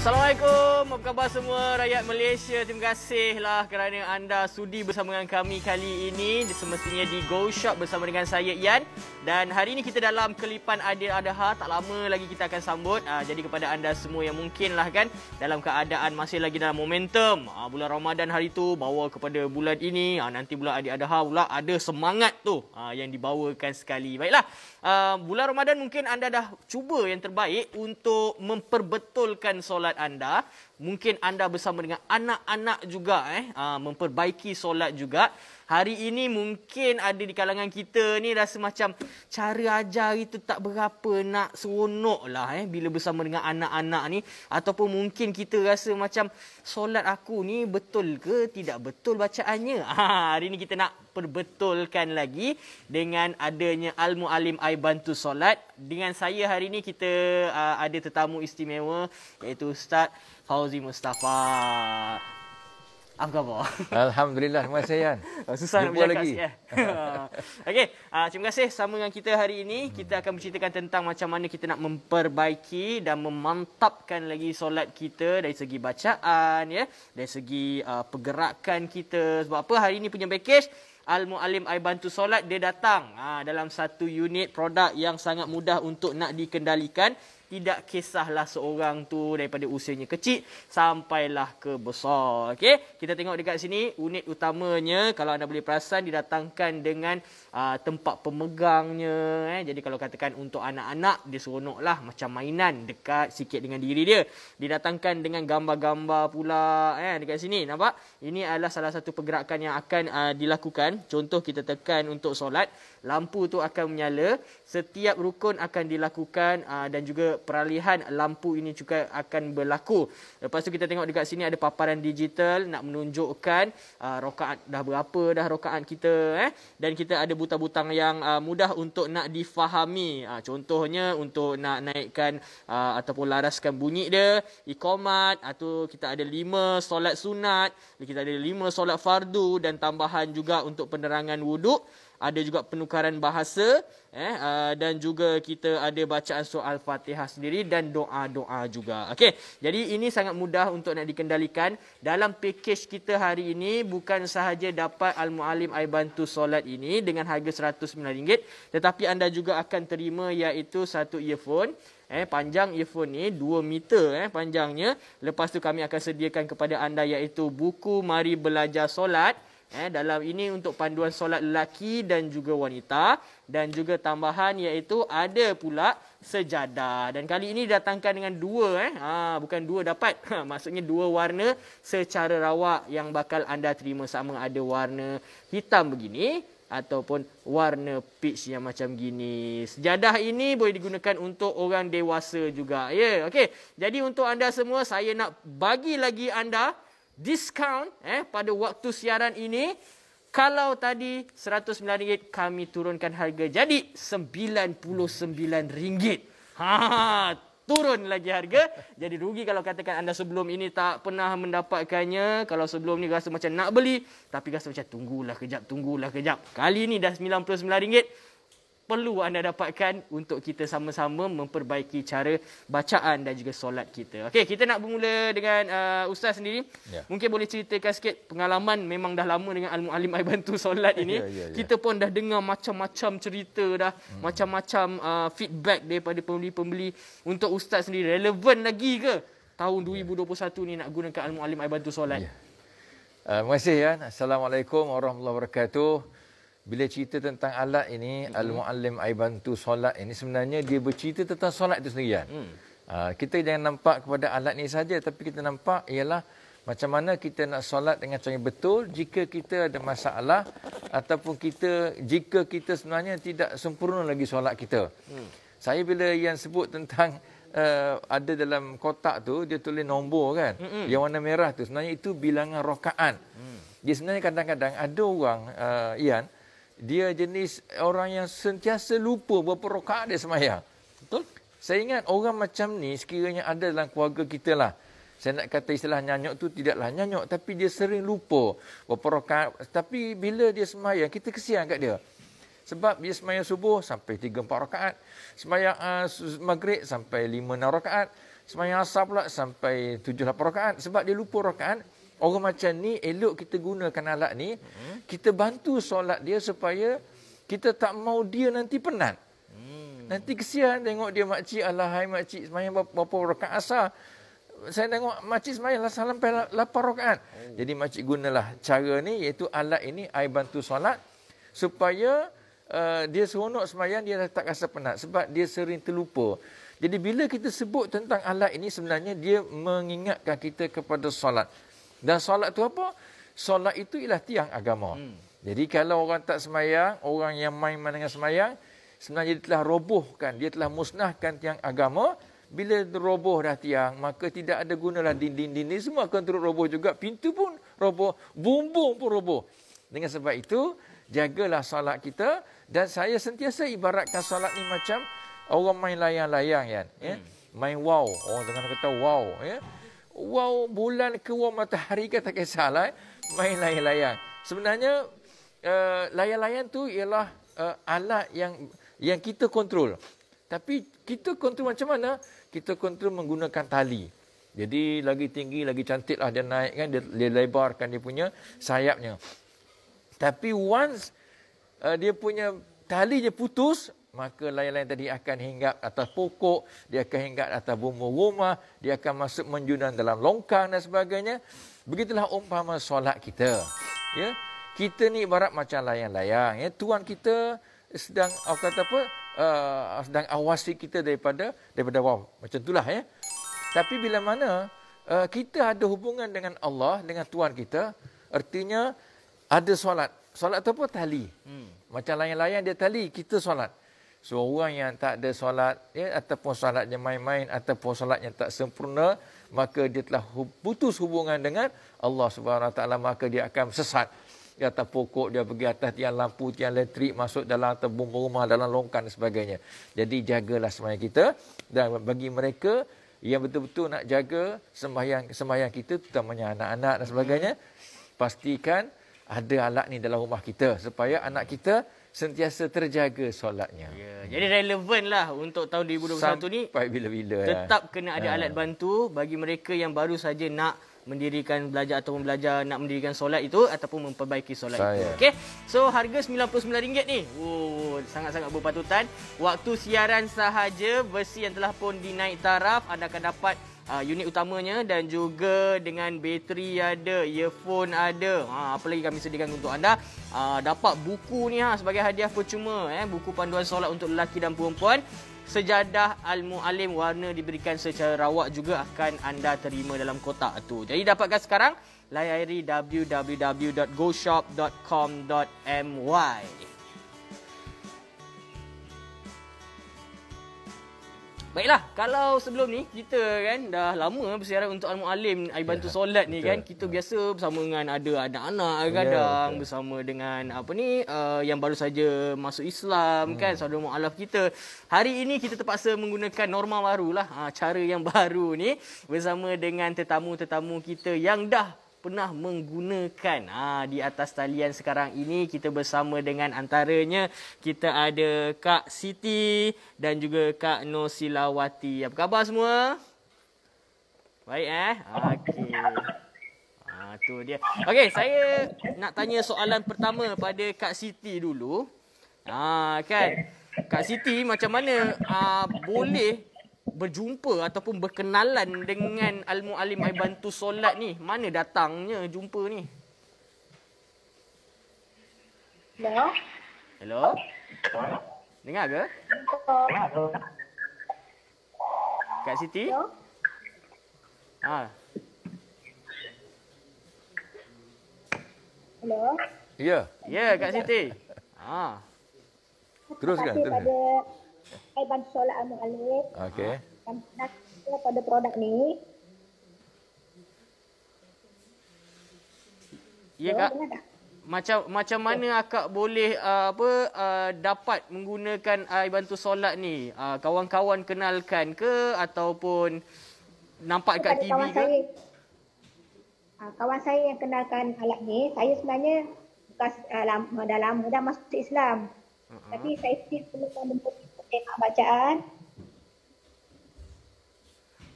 Assalamualaikum, apa khabar semua rakyat Malaysia? Terima kasihlah kerana anda sudi bersama dengan kami kali ini di semestinya di Go Shop bersama dengan saya Ian. Dan hari ini kita dalam kelipan Adil Adha, tak lama lagi kita akan sambut. Ah, jadi kepada anda semua yang mungkinlah kan dalam keadaan masih lagi dalam momentum. Ah, bulan Ramadan hari tu bawa kepada bulan ini, ah, nanti bulan Adil Adha pula ada semangat tu yang dibawakan sekali. Baiklah, bulan Ramadan mungkin anda dah cuba yang terbaik untuk memperbetulkan solat anda mungkin anda bersama dengan anak-anak juga eh ah, memperbaiki solat juga hari ini mungkin ada di kalangan kita ni rasa macam cara ajar itu tak berapa nak seronok lah eh bila bersama dengan anak-anak ni ataupun mungkin kita rasa macam solat aku ni betul ke tidak betul bacaannya ha, hari ini kita nak perbetulkan lagi dengan adanya Almu Alim Ay Bantu Solat dengan saya hari ini kita uh, ada tetamu istimewa iaitu Ustaz Fauzi Mustafa. Apa khabar? Alhamdulillah, terima kasih Yan. Oh, susah Jumpa nak lagi. Okay, eh. Okey, uh, terima kasih sama dengan kita hari ini. Hmm. Kita akan menceritakan tentang macam mana kita nak memperbaiki dan memantapkan lagi solat kita dari segi bacaan, ya, dari segi uh, pergerakan kita. Sebab apa hari ini punya package, Al-Mu'alim I Bantu Solat, dia datang uh, dalam satu unit produk yang sangat mudah untuk nak dikendalikan tidak kisahlah seorang tu daripada usianya kecil sampailah ke besar. Okey, kita tengok dekat sini unit utamanya kalau anda boleh perasan didatangkan dengan uh, tempat pemegangnya eh. Jadi kalau katakan untuk anak-anak dia seronoklah macam mainan dekat sikit dengan diri dia. Didatangkan dengan gambar-gambar pula eh dekat sini nampak? Ini adalah salah satu pergerakan yang akan uh, dilakukan. Contoh kita tekan untuk solat, lampu tu akan menyala, setiap rukun akan dilakukan uh, dan juga peralihan lampu ini juga akan berlaku. Lepas tu kita tengok dekat sini ada paparan digital nak menunjukkan uh, rokaat dah berapa dah rokaat kita eh dan kita ada butang-butang yang uh, mudah untuk nak difahami. Uh, contohnya untuk nak naikkan uh, ataupun laraskan bunyi dia, ikomat atau kita ada lima solat sunat, kita ada lima solat fardu dan tambahan juga untuk penerangan wuduk ada juga penukaran bahasa eh uh, dan juga kita ada bacaan surah al-Fatihah sendiri dan doa-doa juga. Okey. Jadi ini sangat mudah untuk nak dikendalikan dalam package kita hari ini bukan sahaja dapat al-muallim ai bantu solat ini dengan harga RM109 tetapi anda juga akan terima iaitu satu earphone eh panjang earphone ni 2 meter eh panjangnya lepas tu kami akan sediakan kepada anda iaitu buku mari belajar solat eh dalam ini untuk panduan solat lelaki dan juga wanita dan juga tambahan iaitu ada pula sejadah dan kali ini datangkan dengan dua eh ha bukan dua dapat ha, maksudnya dua warna secara rawak yang bakal anda terima sama ada warna hitam begini ataupun warna peach yang macam gini. Sejadah ini boleh digunakan untuk orang dewasa juga. Ya, yeah, okey. Jadi untuk anda semua saya nak bagi lagi anda diskaun eh pada waktu siaran ini kalau tadi RM109 kami turunkan harga jadi RM99. Ha turun lagi harga. Jadi rugi kalau katakan anda sebelum ini tak pernah mendapatkannya. Kalau sebelum ni rasa macam nak beli tapi rasa macam tunggulah kejap, tunggulah kejap. Kali ni dah RM99 perlu anda dapatkan untuk kita sama-sama memperbaiki cara bacaan dan juga solat kita. Okey, kita nak bermula dengan uh, ustaz sendiri. Yeah. Mungkin boleh ceritakan sikit pengalaman memang dah lama dengan al-muallim ai bantu solat ini. Yeah, yeah, yeah. Ya. Kita pun dah dengar macam-macam cerita dah, hmm. macam-macam uh, feedback daripada pembeli-pembeli untuk ustaz sendiri relevan lagi ke tahun 2021 ya. yeah. ni nak gunakan al-muallim ai bantu solat. Yeah. Uh, terima kasih ya. Assalamualaikum warahmatullahi wabarakatuh bila cerita tentang alat ini mm-hmm. al-muallim aibantu solat ini sebenarnya dia bercerita tentang solat itu sendiri kan. Uh, mm. ah, kita jangan nampak kepada alat ini saja tapi kita nampak ialah macam mana kita nak solat dengan cara betul jika kita ada masalah ataupun kita jika kita sebenarnya tidak sempurna lagi solat kita. Hmm. Saya bila yang sebut tentang uh, ada dalam kotak tu dia tulis nombor kan. Hmm. Yang warna merah tu sebenarnya itu bilangan rokaan. Hmm. Dia sebenarnya kadang-kadang ada orang uh, Ian, hmm dia jenis orang yang sentiasa lupa berapa rokaat dia semayang. Betul? Saya ingat orang macam ni sekiranya ada dalam keluarga kita lah. Saya nak kata istilah nyanyuk tu tidaklah nyanyuk. Tapi dia sering lupa berapa rokaat. Tapi bila dia semayang, kita kesian kat dia. Sebab dia semayang subuh sampai 3-4 rokaat, Semayang uh, ah, maghrib sampai 5-6 rakaat. Semayang asar pula sampai 7-8 rokaat. Sebab dia lupa rokaat. Orang macam ni elok kita gunakan alat ni, hmm. kita bantu solat dia supaya kita tak mau dia nanti penat. Hmm. Nanti kesian tengok dia makcik, alahai makcik semayang berapa rakaat asar. Saya tengok makcik semayang lah salam pahal lapar rakaat. Oh. Jadi makcik gunalah cara ni iaitu alat ini, I bantu solat supaya uh, dia seronok semayang, dia tak rasa penat sebab dia sering terlupa. Jadi bila kita sebut tentang alat ini sebenarnya dia mengingatkan kita kepada solat. Dan solat tu apa? Solat itu ialah tiang agama. Hmm. Jadi kalau orang tak semayang, orang yang main-main dengan semayang, sebenarnya dia telah robohkan, dia telah musnahkan tiang agama. Bila roboh dah tiang, maka tidak ada gunalah dinding-dinding ni semua akan terus roboh juga. Pintu pun roboh, bumbung pun roboh. Dengan sebab itu, jagalah solat kita dan saya sentiasa ibaratkan solat ni macam orang main layang-layang kan. Ya? Hmm. Main wow. Orang tengah kata wow. Ya? wow bulan ke wow matahari ke tak kisahlah eh? main layan-layan. Sebenarnya uh, layan-layan tu ialah uh, alat yang yang kita kontrol. Tapi kita kontrol macam mana? Kita kontrol menggunakan tali. Jadi lagi tinggi lagi cantik lah dia naik kan dia, dia lebarkan dia punya sayapnya. Tapi once uh, dia punya tali dia putus, maka lain-lain tadi akan hinggap atas pokok, dia akan hinggap atas bumbu rumah, dia akan masuk menjunan dalam longkang dan sebagainya. Begitulah umpama solat kita. Ya. Kita ni ibarat macam layang-layang. Ya. Tuan kita sedang kata apa? Uh, sedang awasi kita daripada daripada bawah. Macam itulah ya. Tapi bila mana uh, kita ada hubungan dengan Allah, dengan Tuan kita, artinya ada solat. Solat tu apa? Tali. Hmm. Macam layang-layang dia tali, kita solat. So orang yang tak ada solat ya, ataupun solatnya main-main ataupun solatnya tak sempurna maka dia telah putus hubungan dengan Allah Subhanahu taala maka dia akan sesat di atas pokok dia pergi atas tiang lampu tiang elektrik masuk dalam tebung rumah dalam longkang dan sebagainya jadi jagalah semaya kita dan bagi mereka yang betul-betul nak jaga sembahyang sembahyang kita terutamanya anak-anak dan sebagainya hmm. pastikan ada alat ni dalam rumah kita supaya anak kita sentiasa terjaga solatnya. Yeah. Jadi relevan lah untuk tahun 2021 ni. Sampai bila-bila. Lah. Tetap ya. kena ada ha. alat bantu bagi mereka yang baru saja nak mendirikan belajar atau membelajar nak mendirikan solat itu ataupun memperbaiki solat Saya. itu. Okay? So harga RM99 ni wow, sangat-sangat berpatutan. Waktu siaran sahaja versi yang telah pun dinaik taraf anda akan dapat uh, unit utamanya dan juga dengan bateri ada, earphone ada. Ha, apa lagi kami sediakan untuk anda? Uh, dapat buku ni ha, sebagai hadiah percuma. Eh. Buku panduan solat untuk lelaki dan perempuan. Sejadah Al-Mu'alim warna diberikan secara rawak juga akan anda terima dalam kotak tu. Jadi dapatkan sekarang layari www.goshop.com.my. Baiklah, kalau sebelum ni kita kan dah lama bersiaran untuk Al Mualim ai bantu yeah, solat ni kan, kita yeah. biasa bersama dengan ada anak-anak ya, kadang yeah, bersama dengan apa ni uh, yang baru saja masuk Islam hmm. kan, saudara mualaf kita. Hari ini kita terpaksa menggunakan norma barulah, uh, cara yang baru ni bersama dengan tetamu-tetamu kita yang dah pernah menggunakan ha, di atas talian sekarang ini kita bersama dengan antaranya kita ada Kak Siti dan juga Kak Silawati. Apa khabar semua? Baik eh. Okey. Ha tu dia. Okey, saya nak tanya soalan pertama pada Kak Siti dulu. Ha kan. Kak Siti macam mana uh, boleh berjumpa ataupun berkenalan dengan Al Muallim ai bantu solat ni? Mana datangnya jumpa ni? Hello. Hello. Dengar ke? Kak Siti? Hello. Ha. Hello. Ya. Yeah. Ya, yeah, Kak Siti. Ha. Teruskan, teruskan. Saya bantu solat Al Muallim. Okey. Ha. Kan? kita pada produk ni. Ya kak. Macam macam mana ya. akak boleh uh, apa uh, dapat menggunakan air bantu solat ni? Uh, kawan-kawan kenalkan ke ataupun nampak kat TV kawan ke? Saya, uh, kawan saya yang kenalkan alat ni. Saya sebenarnya bekas uh, ah, lama dalam dah masuk Islam. Uh-huh. Tapi saya still perlukan bentuk bacaan.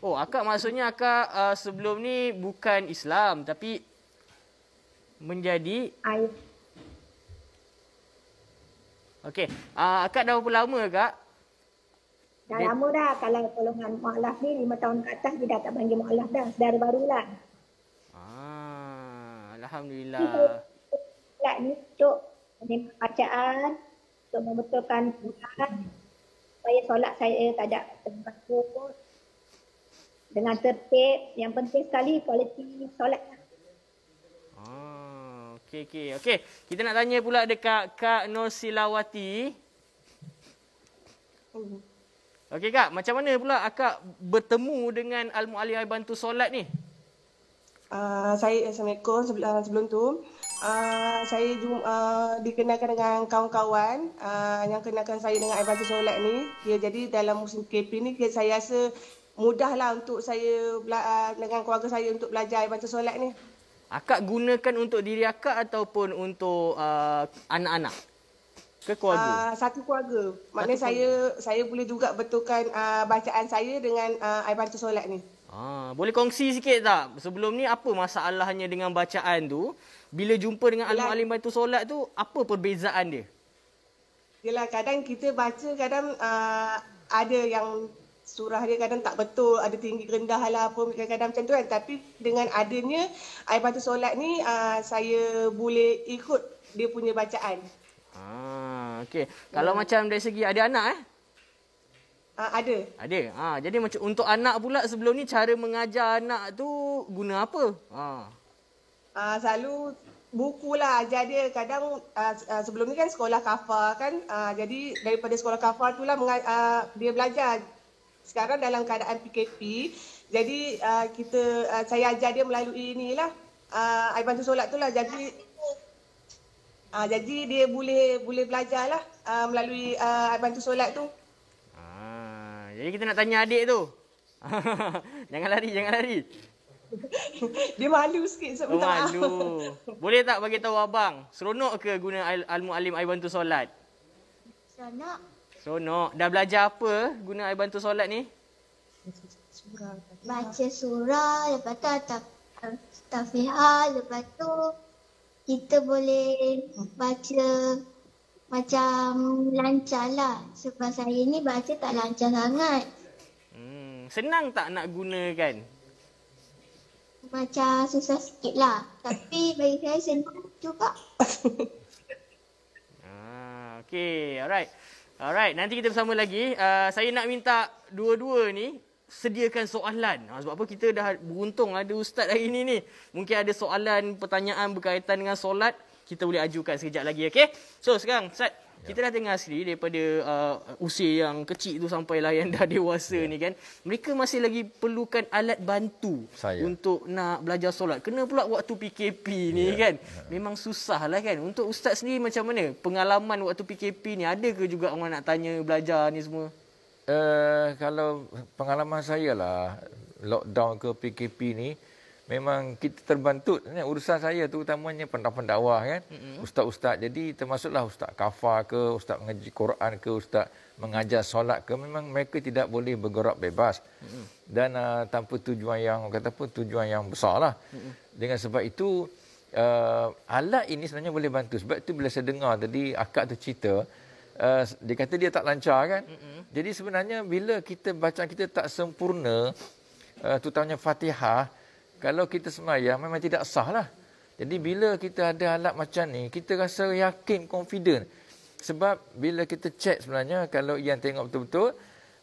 Oh, akak maksudnya akak uh, sebelum ni bukan Islam tapi menjadi I. Okey, uh, akak dah berapa lama akak? Dah Dan... lama dah kalau golongan mualaf ni 5 tahun ke atas dia dah tak panggil mualaf dah, saudara barulah. Ah, alhamdulillah. Tak ni untuk bacaan, untuk membetulkan bulan, saya solat saya tak ada terbatas dengan tertib yang penting sekali kualiti solat ah okey okey okey kita nak tanya pula dekat kak Nur Silawati okey kak macam mana pula akak bertemu dengan al muallim bantu solat ni Uh, saya Assalamualaikum sebelum, ah, sebelum tu uh, Saya jum, uh, dikenalkan dengan kawan-kawan uh, Yang kenalkan saya dengan Ibadah Solat ni ya, Jadi dalam musim KP ni saya rasa mudahlah untuk saya ah, dengan keluarga saya untuk belajar baca solat ni. Akak gunakan untuk diri akak ataupun untuk uh, anak-anak? Ke keluarga? Uh, satu keluarga. Maknanya satu saya keluarga. saya boleh juga betulkan uh, bacaan saya dengan uh, air baca solat ni. Ah, boleh kongsi sikit tak? Sebelum ni apa masalahnya dengan bacaan tu? Bila jumpa dengan alim-alim baca solat tu, apa perbezaan dia? Yelah kadang kita baca kadang uh, ada yang surah dia kadang tak betul ada tinggi rendah lah apa kadang-kadang macam tu kan tapi dengan adanya air batu solat ni uh, saya boleh ikut dia punya bacaan. Ah okey. Kalau hmm. macam dari segi ada anak eh? Uh, ada. Ada. Ha ah, jadi macam untuk anak pula sebelum ni cara mengajar anak tu guna apa? Ha. Ah. ah selalu buku lah Jadi Kadang uh, uh, sebelum ni kan sekolah kafar kan. Uh, jadi daripada sekolah kafar tu lah uh, dia belajar sekarang dalam keadaan PKP. Jadi uh, kita uh, saya ajar dia melalui inilah uh, air bantu solat tu lah. Jadi uh, jadi dia boleh boleh belajar lah uh, melalui uh, air bantu solat tu. Ah, jadi kita nak tanya adik tu. jangan lari, jangan lari. dia malu sikit sebab oh, malu. boleh tak bagi tahu abang, seronok ke guna al- al-mu'alim bantu solat? Seronok. So no, Dah belajar apa guna air bantu solat ni? Baca surah, lepas tu tafihah, lepas tu kita boleh baca macam lancar lah. Sebab saya ni baca tak lancar sangat. Hmm, senang tak nak gunakan? Macam susah sikit lah. Tapi bagi saya senang juga. ah, okay, alright. Alright, nanti kita bersama lagi. Uh, saya nak minta dua-dua ni sediakan soalan. Ha, sebab apa kita dah beruntung ada ustaz hari ini ni. Mungkin ada soalan, pertanyaan berkaitan dengan solat. Kita boleh ajukan sekejap lagi, okay? So, sekarang, Ustaz. Ya. Kita dah dengar sekali daripada uh, usia yang kecil tu sampailah yang dah dewasa ya. ni kan. Mereka masih lagi perlukan alat bantu Saya. untuk nak belajar solat. Kena pula waktu PKP ni ya. kan. Ya. Memang susah lah kan. Untuk ustaz sendiri macam mana? Pengalaman waktu PKP ni ada ke juga orang nak tanya belajar ni semua? Uh, kalau pengalaman saya lah lockdown ke PKP ni, memang kita terbantut ya, urusan saya tu terutamanya pendakwa-pendakwa kan mm-hmm. ustaz-ustaz jadi termasuklah ustaz kafar ke ustaz mengaji Quran ke ustaz mengajar solat ke memang mereka tidak boleh bergerak bebas mm-hmm. dan uh, tanpa tujuan yang kata pun tujuan yang besarlah mm-hmm. dengan sebab itu uh, alat ini sebenarnya boleh bantu sebab tu bila saya dengar tadi akak tu cerita uh, dia kata dia tak lancar kan mm-hmm. jadi sebenarnya bila kita baca kita tak sempurna uh, tanya Fatihah kalau kita semayang memang tidak sah lah. Jadi bila kita ada alat macam ni, kita rasa yakin, confident. Sebab bila kita cek sebenarnya kalau yang tengok betul-betul,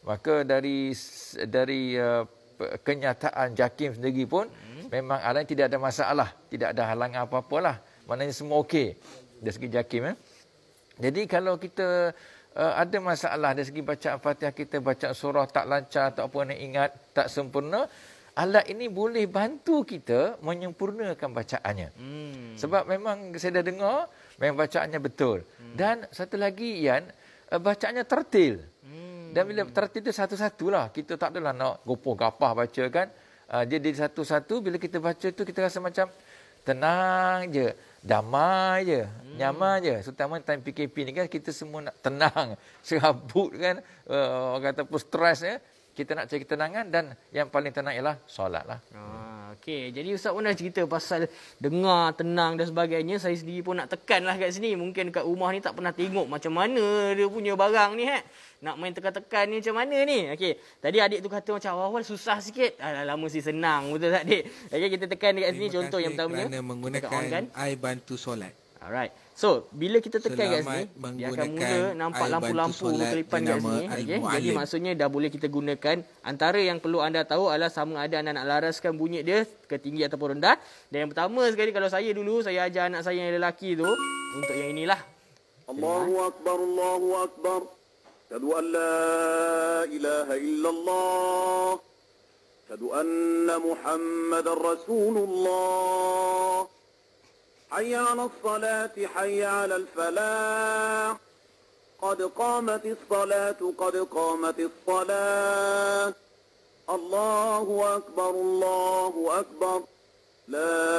maka dari dari uh, kenyataan Jakim sendiri pun hmm. memang alat tidak ada masalah, tidak ada halangan apa-apa lah. Maknanya semua okey dari segi Jakim. Eh. Jadi kalau kita uh, ada masalah dari segi bacaan Fatihah kita, baca surah tak lancar tak ataupun ingat tak sempurna, alat ini boleh bantu kita menyempurnakan bacaannya. Hmm. Sebab memang saya dah dengar memang bacaannya betul. Hmm. Dan satu lagi Ian, eh, bacaannya tertil. Hmm. Dan bila tertil itu satu-satulah. Kita tak adalah nak gopoh-gapah baca kan. Ah, jadi satu-satu bila kita baca tu kita rasa macam tenang je, damai je, hmm. nyaman je. Terutama so, time PKP ni kan kita semua nak tenang, serabut kan, uh, orang kata pun stres ya. Eh? kita nak cari ketenangan dan yang paling tenang ialah solat lah. Ah, okay. Jadi Ustaz pun dah cerita pasal dengar, tenang dan sebagainya. Saya sendiri pun nak tekan lah kat sini. Mungkin kat rumah ni tak pernah tengok macam mana dia punya barang ni. Eh. Nak main tekan-tekan ni macam mana ni. Okay. Tadi adik tu kata macam awal-awal susah sikit. Alah, lama sih senang. Betul tak adik? Okay, kita tekan dekat sini. Contoh yang pertama. Kerana menggunakan air kan? bantu solat. Alright. So, bila kita tekan Selamat kat sini, dia akan mula nampak lampu-lampu kelipan kat sini. Okay. Jadi, maksudnya dah boleh kita gunakan. Antara yang perlu anda tahu adalah sama ada anda nak laraskan bunyi dia ke tinggi ataupun rendah. Dan yang pertama sekali, kalau saya dulu, saya ajar anak saya yang lelaki tu untuk yang inilah. Allahu Akbar, Allahu Akbar. Tadu an la ilaha illallah. Tadu anna Muhammad Rasulullah. حي على الصلاة حي على الفلاح قد قامت الصلاة قد قامت الصلاة الله أكبر الله أكبر لا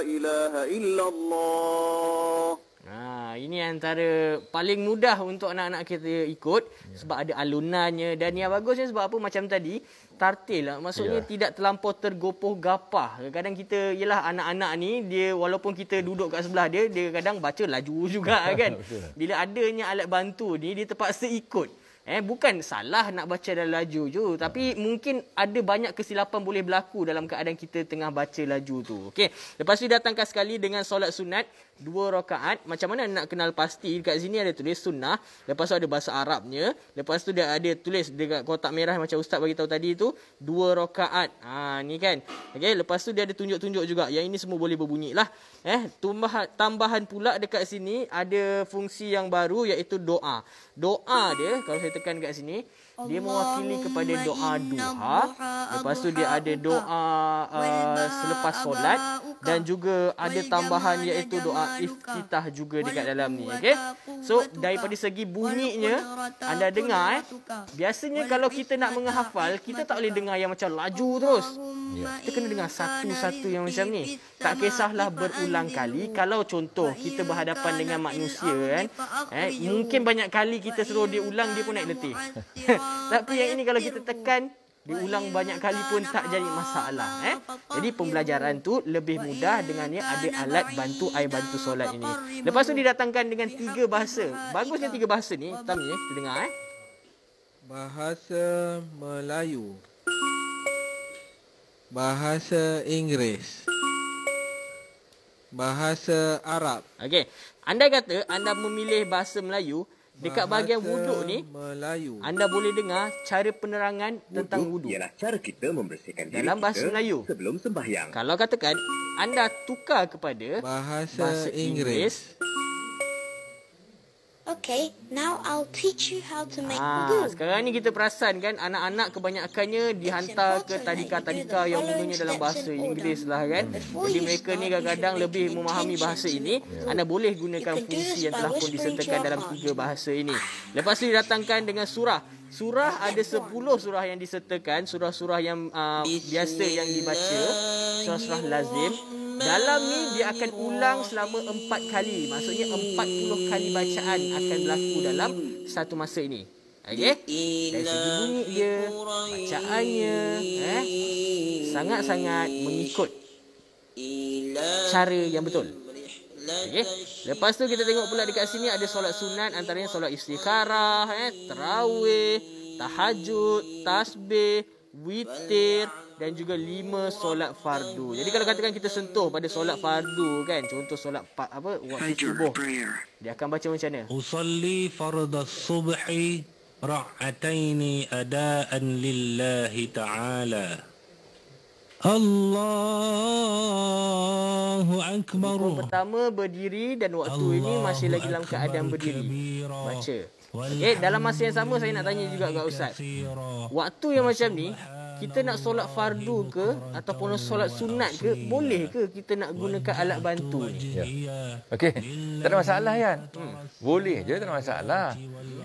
إله إلا الله Ha, ini antara paling mudah untuk anak-anak kita ikut yeah. sebab ada alunannya dan yang bagusnya sebab apa macam tadi tartil lah. maksudnya yeah. tidak terlampau tergopoh gapah kadang kita ialah anak-anak ni dia walaupun kita duduk kat sebelah dia dia kadang baca laju juga ya, kan bila adanya alat bantu ni dia terpaksa ikut eh bukan salah nak baca dalam laju je tapi yeah. mungkin ada banyak kesilapan boleh berlaku dalam keadaan kita tengah baca laju tu okey lepas tu datangkan sekali dengan solat sunat dua rakaat. Macam mana nak kenal pasti? Dekat sini ada tulis sunnah. Lepas tu ada bahasa Arabnya. Lepas tu dia ada tulis dekat kotak merah macam ustaz bagi tahu tadi tu. Dua rakaat. Ha, ni kan. Okay. Lepas tu dia ada tunjuk-tunjuk juga. Yang ini semua boleh berbunyi lah. Eh, tambahan, tambahan pula dekat sini ada fungsi yang baru iaitu doa. Doa dia, kalau saya tekan dekat sini dia mewakili kepada doa duha lepas tu dia ada doa uh, selepas solat dan juga ada tambahan iaitu doa iftitah juga dekat dalam ni okey so daripada segi bunyinya anda dengar eh biasanya kalau kita nak menghafal kita tak boleh dengar yang macam laju terus ya. kita kena dengar satu-satu yang macam ni tak kisahlah berulang kali kalau contoh kita berhadapan dengan manusia kan eh, eh mungkin banyak kali kita suruh dia ulang dia pun naik letih Tapi yang ini kalau kita tekan diulang banyak kali pun tak jadi masalah eh. Jadi pembelajaran tu lebih mudah dengan yang ada alat bantu air bantu solat ini. Lepas tu didatangkan dengan tiga bahasa. Bagusnya tiga bahasa ni, tam ni kita dengar eh. Bahasa Melayu. Bahasa Inggeris. Bahasa Arab. Okey. Anda kata anda memilih bahasa Melayu, dekat bahagian wuduk ni Melayu. anda boleh dengar cara penerangan wuduk tentang wuduk ialah cara kita membersihkan diri dalam bahasa kita Melayu sebelum sembahyang kalau katakan anda tukar kepada bahasa, bahasa Inggeris, Inggeris Okay, now I'll teach you how to make ah, glue. Sekarang ni kita perasan kan anak-anak kebanyakannya dihantar ke tadika-tadika yang gunanya dalam bahasa Inggeris lah kan. Jadi mereka ni kadang-kadang lebih memahami bahasa ini. Anda boleh gunakan fungsi yang telah pun disertakan dalam tiga bahasa ini. Lepas ni datangkan dengan surah surah ada 10 surah yang disertakan surah-surah yang uh, biasa yang dibaca surah-surah lazim dalam ni dia akan ulang selama 4 kali maksudnya 40 kali bacaan akan berlaku dalam satu masa ini okey dari segi bunyi dia bacaannya eh sangat-sangat mengikut cara yang betul Okay. Lepas tu kita tengok pula dekat sini ada solat sunat antaranya solat istikharah, eh, terawih, tahajud, tasbih, witir dan juga lima solat fardu. Jadi kalau katakan kita sentuh pada solat fardu kan, contoh solat apa waktu subuh. Dia akan baca macam mana? Usalli fardu subhi ra'atain ada'an lillahi ta'ala. Allah akbar. Rukun pertama berdiri dan waktu Allahu ini masih lagi dalam keadaan berdiri. Baca. Eh, dalam masa yang sama saya nak tanya juga kat Ustaz. Waktu yang macam ni, kita nak solat fardu ke ataupun solat sunat ke, boleh ke kita nak gunakan alat bantu Ya. Okey, tak ada masalah kan? Hmm. Boleh je, tak ada masalah.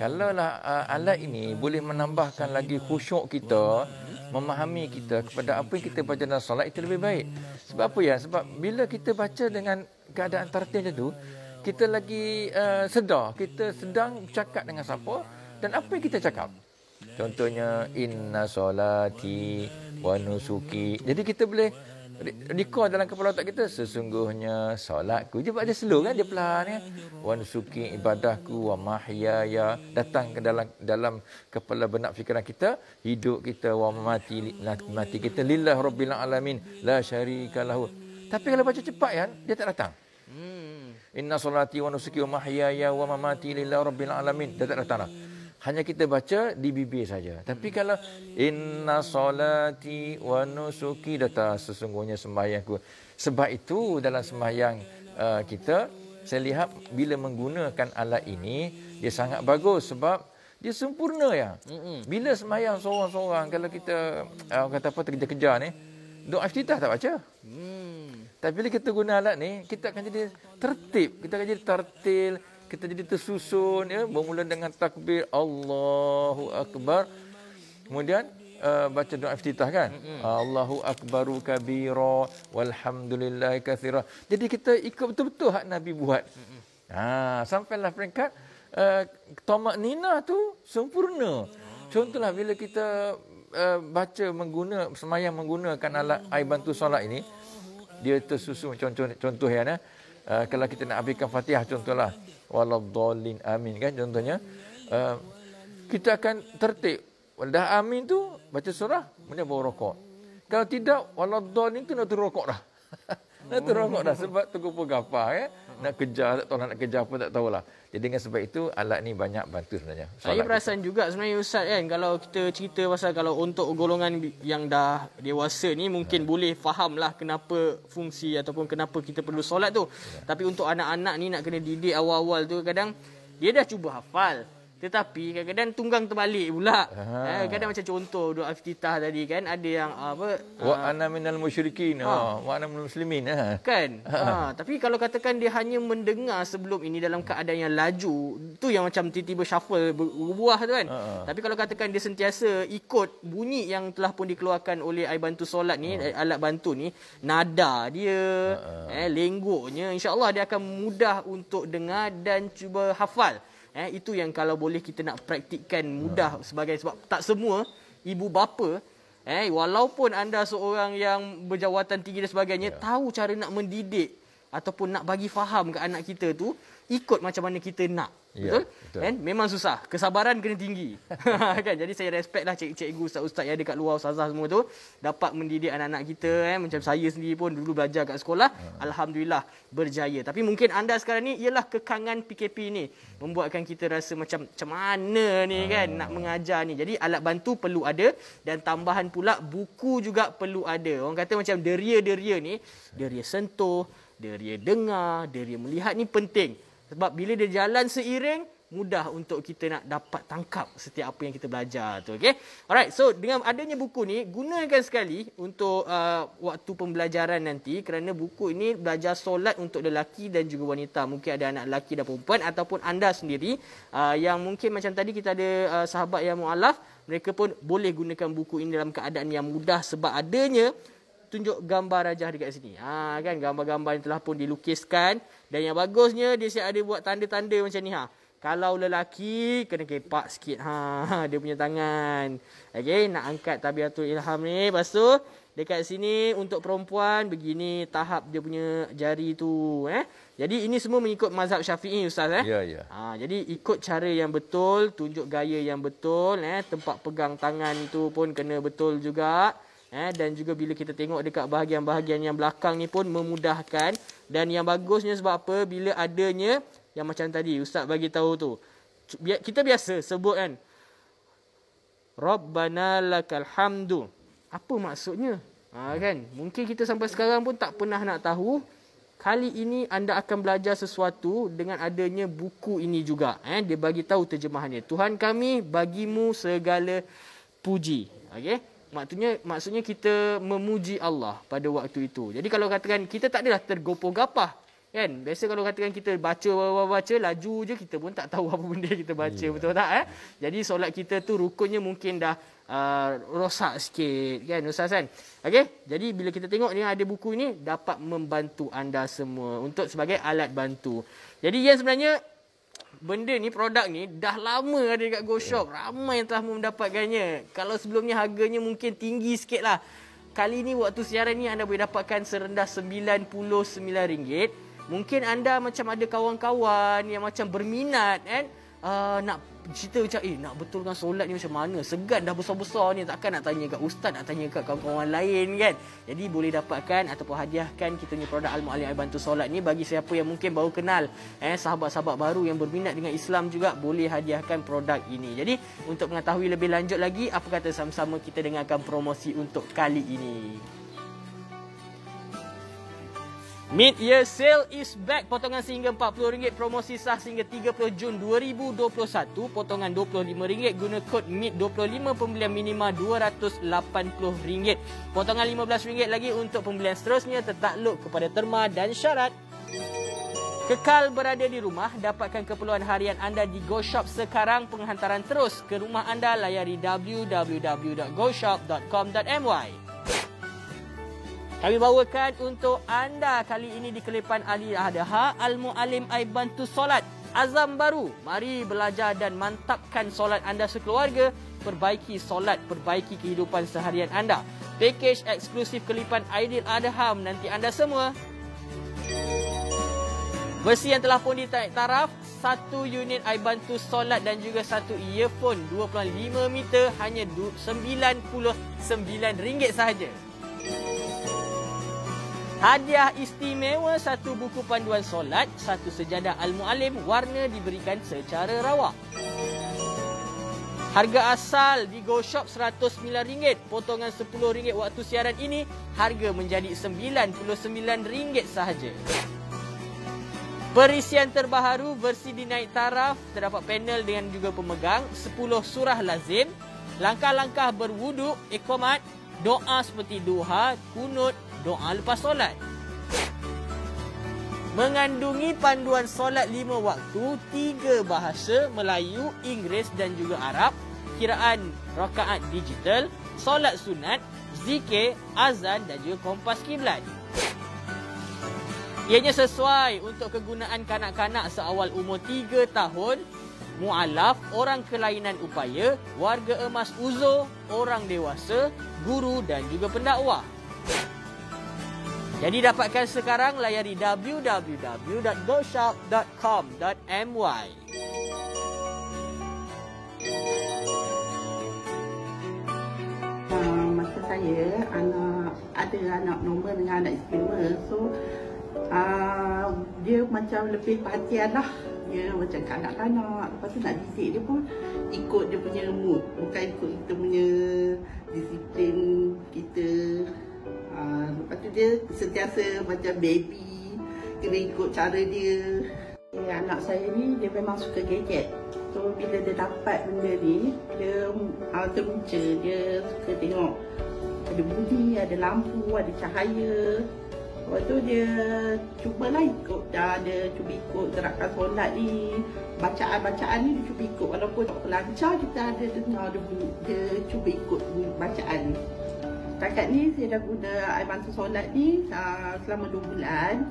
Kalaulah lah uh, alat ini boleh menambahkan lagi khusyuk kita, memahami kita kepada apa yang kita baca dalam solat itu lebih baik. Sebab apa ya? Sebab bila kita baca dengan keadaan tertib macam kita lagi uh, sedar, kita sedang bercakap dengan siapa dan apa yang kita cakap. Contohnya inna solati wa nusuki. Jadi kita boleh Rekor dalam kepala otak kita Sesungguhnya solatku Dia buat dia slow kan Dia pelan kan Wa nusuki ibadahku Wa mahyaya Datang ke dalam dalam Kepala benak fikiran kita Hidup kita Wa mati Mati kita Lillah rabbil alamin La syarika lahu Tapi kalau baca cepat kan Dia tak datang hmm. Inna solati wa nusuki wa mahyaya Wa mamati lillah rabbil alamin Dia tak datang hanya kita baca di bibir saja. Tapi hmm. kalau inna Salati wa nusuki data sesungguhnya sembahyangku. Sebab itu dalam sembahyang uh, kita saya lihat bila menggunakan alat ini dia sangat bagus sebab dia sempurna ya. Hmm. Bila sembahyang seorang-seorang kalau kita uh, kata apa terkejar-kejar ni doa iftitah tak baca. Hmm. Tapi bila kita guna alat ni kita akan jadi tertib, kita akan jadi tertil, kita jadi tersusun ya bermula dengan takbir Allahu akbar kemudian uh, baca doa iftitah kan mm-hmm. Allahu akbaru kabira walhamdulillahi kathira jadi kita ikut betul-betul hak nabi buat mm-hmm. ha sampailah peringkat uh, tomak nina tu sempurna oh. contohlah bila kita uh, baca mengguna semayang menggunakan alat air bantu solat ini oh. dia tersusun contoh contoh ya nah. Eh. uh, kalau kita nak habiskan Fatihah contohlah waladdallin amin kan contohnya uh, kita akan tertib dah amin tu baca surah kemudian bawa rokok kalau tidak waladdallin tu nak turun rokok dah Nak terongok dah sebab tunggu pegapa ya Nak kejar tak tahu nak kejar pun tak tahulah. Jadi dengan sebab itu alat ni banyak bantu sebenarnya. Saya perasan kita. juga sebenarnya ustaz kan kalau kita cerita pasal kalau untuk golongan yang dah dewasa ni mungkin ha. boleh lah kenapa fungsi ataupun kenapa kita perlu solat tu. Ya. Tapi untuk anak-anak ni nak kena didik awal-awal tu kadang dia dah cuba hafal tetapi kadang-kadang tunggang terbalik pula. Ha. Eh, kadang macam contoh doa iftitah tadi kan ada yang ah, apa wa ah, ana minal musyrikin ha. wa ana minal muslimin ha. kan. Ha. ha tapi kalau katakan dia hanya mendengar sebelum ini dalam keadaan yang laju tu yang macam tiba-tiba shuffle berubah tu kan. Ha. Tapi kalau katakan dia sentiasa ikut bunyi yang telah pun dikeluarkan oleh ai bantu solat ni ha. alat bantu ni nada dia ha. eh lengguknya insyaallah dia akan mudah untuk dengar dan cuba hafal. Eh, itu yang kalau boleh kita nak praktikkan mudah ya. sebagai sebab tak semua ibu bapa eh walaupun anda seorang yang berjawatan tinggi dan sebagainya yeah. tahu cara nak mendidik ataupun nak bagi faham ke anak kita tu ikut macam mana kita nak. Ya, betul? betul. And memang susah. Kesabaran kena tinggi. kan? Jadi saya respect lah cikgu-cikgu, ustaz-ustaz yang ada kat luar, ustazah semua tu. Dapat mendidik anak-anak kita. Eh? Macam saya sendiri pun dulu belajar kat sekolah. Ya. Alhamdulillah berjaya. Tapi mungkin anda sekarang ni ialah kekangan PKP ni. Membuatkan kita rasa macam macam mana ni ya. kan nak mengajar ni. Jadi alat bantu perlu ada. Dan tambahan pula buku juga perlu ada. Orang kata macam deria-deria ni. Deria sentuh. Deria dengar. Deria melihat ni penting. Sebab bila dia jalan seiring, mudah untuk kita nak dapat tangkap setiap apa yang kita belajar tu Okay. alright so dengan adanya buku ni gunakan sekali untuk uh, waktu pembelajaran nanti kerana buku ini belajar solat untuk lelaki dan juga wanita mungkin ada anak lelaki dan perempuan ataupun anda sendiri uh, yang mungkin macam tadi kita ada uh, sahabat yang mualaf mereka pun boleh gunakan buku ini dalam keadaan yang mudah sebab adanya tunjuk gambar rajah dekat sini. Ha kan gambar-gambar yang telah pun dilukiskan dan yang bagusnya dia siap ada buat tanda-tanda macam ni ha. Kalau lelaki kena kepak sikit ha, ha dia punya tangan. Okey nak angkat tabiatul ilham ni lepas tu dekat sini untuk perempuan begini tahap dia punya jari tu eh. Jadi ini semua mengikut mazhab Syafi'i ustaz eh. Ya ya. Ha jadi ikut cara yang betul, tunjuk gaya yang betul eh, tempat pegang tangan tu pun kena betul juga. Eh, dan juga bila kita tengok dekat bahagian-bahagian yang belakang ni pun memudahkan dan yang bagusnya sebab apa bila adanya yang macam tadi ustaz bagi tahu tu kita biasa sebut kan rabbana lakal hamdu apa maksudnya ha, kan mungkin kita sampai sekarang pun tak pernah nak tahu kali ini anda akan belajar sesuatu dengan adanya buku ini juga eh dia bagi tahu terjemahannya tuhan kami bagimu segala puji okey maksudnya maksudnya kita memuji Allah pada waktu itu. Jadi kalau katakan kita tak adalah tergopoh-gapah kan biasa kalau katakan kita baca baca baca laju je kita pun tak tahu apa benda kita baca yeah. betul tak eh jadi solat kita tu rukunnya mungkin dah uh, rosak sikit kan ustaz kan Okay, jadi bila kita tengok ni ada buku ni dapat membantu anda semua untuk sebagai alat bantu jadi yang sebenarnya benda ni produk ni dah lama ada dekat go shop ramai yang telah mendapatkannya kalau sebelumnya harganya mungkin tinggi sikit lah kali ni waktu siaran ni anda boleh dapatkan serendah RM99 mungkin anda macam ada kawan-kawan yang macam berminat kan eh? uh, nak cerita macam eh nak betulkan solat ni macam mana segan dah besar-besar ni takkan nak tanya kat ustaz nak tanya kat kawan-kawan lain kan jadi boleh dapatkan ataupun hadiahkan kita punya produk Al-Mu'alim Air Bantu Solat ni bagi siapa yang mungkin baru kenal eh sahabat-sahabat baru yang berminat dengan Islam juga boleh hadiahkan produk ini jadi untuk mengetahui lebih lanjut lagi apa kata sama-sama kita dengarkan promosi untuk kali ini Mid Year Sale is back. Potongan sehingga RM40. Promosi sah sehingga 30 Jun 2021. Potongan RM25. Guna kod MID25. Pembelian minima RM280. Potongan RM15 lagi untuk pembelian seterusnya tertakluk kepada terma dan syarat. Kekal berada di rumah, dapatkan keperluan harian anda di GoShop sekarang. Penghantaran terus ke rumah anda layari www.goshop.com.my. Kami bawakan untuk anda kali ini di Kelipan Ali Adha Al-Mu'alim Bantu Solat Azam Baru. Mari belajar dan mantapkan solat anda sekeluarga. Perbaiki solat, perbaiki kehidupan seharian anda. Package eksklusif Kelipan Aidil Adha menanti anda semua. Versi yang telah pun ditaik taraf, satu unit Bantu Solat dan juga satu earphone 2.5 meter hanya RM99 sahaja. Hadiah istimewa satu buku panduan solat, satu sejadah Al-Mu'alim warna diberikan secara rawak. Harga asal di Go GoShop RM109, potongan RM10 waktu siaran ini, harga menjadi RM99 sahaja. Perisian terbaru versi dinaik taraf terdapat panel dengan juga pemegang 10 surah lazim, langkah-langkah berwuduk, ikhwamat, doa seperti duha, kunut, doa lepas solat. Mengandungi panduan solat lima waktu, tiga bahasa Melayu, Inggeris dan juga Arab, kiraan rakaat digital, solat sunat, zikir, azan dan juga kompas kiblat. Ianya sesuai untuk kegunaan kanak-kanak seawal umur tiga tahun, mualaf, orang kelainan upaya, warga emas UZO, orang dewasa, guru dan juga pendakwa. Jadi dapatkan sekarang layari www.goshop.com.my. Ah, saya anak ada anak normal dengan anak istimewa so uh, dia macam lebih perhatian lah dia macam kanak-kanak lepas tu nak bisik dia pun ikut dia punya mood bukan ikut kita punya disiplin kita Ah, lepas tu dia sentiasa macam baby kena ikut cara dia eh, anak saya ni dia memang suka gadget so bila dia dapat benda ni dia uh, ah, terbuka dia suka tengok ada bunyi, ada lampu, ada cahaya lepas tu dia cubalah ikut dah dia cuba ikut gerakan solat ni bacaan-bacaan ni dia cuba ikut walaupun lancar kita ada dengar dia, dia cuba ikut bacaan ni Setakat ni saya dah guna air mantu solat ni uh, selama 2 bulan.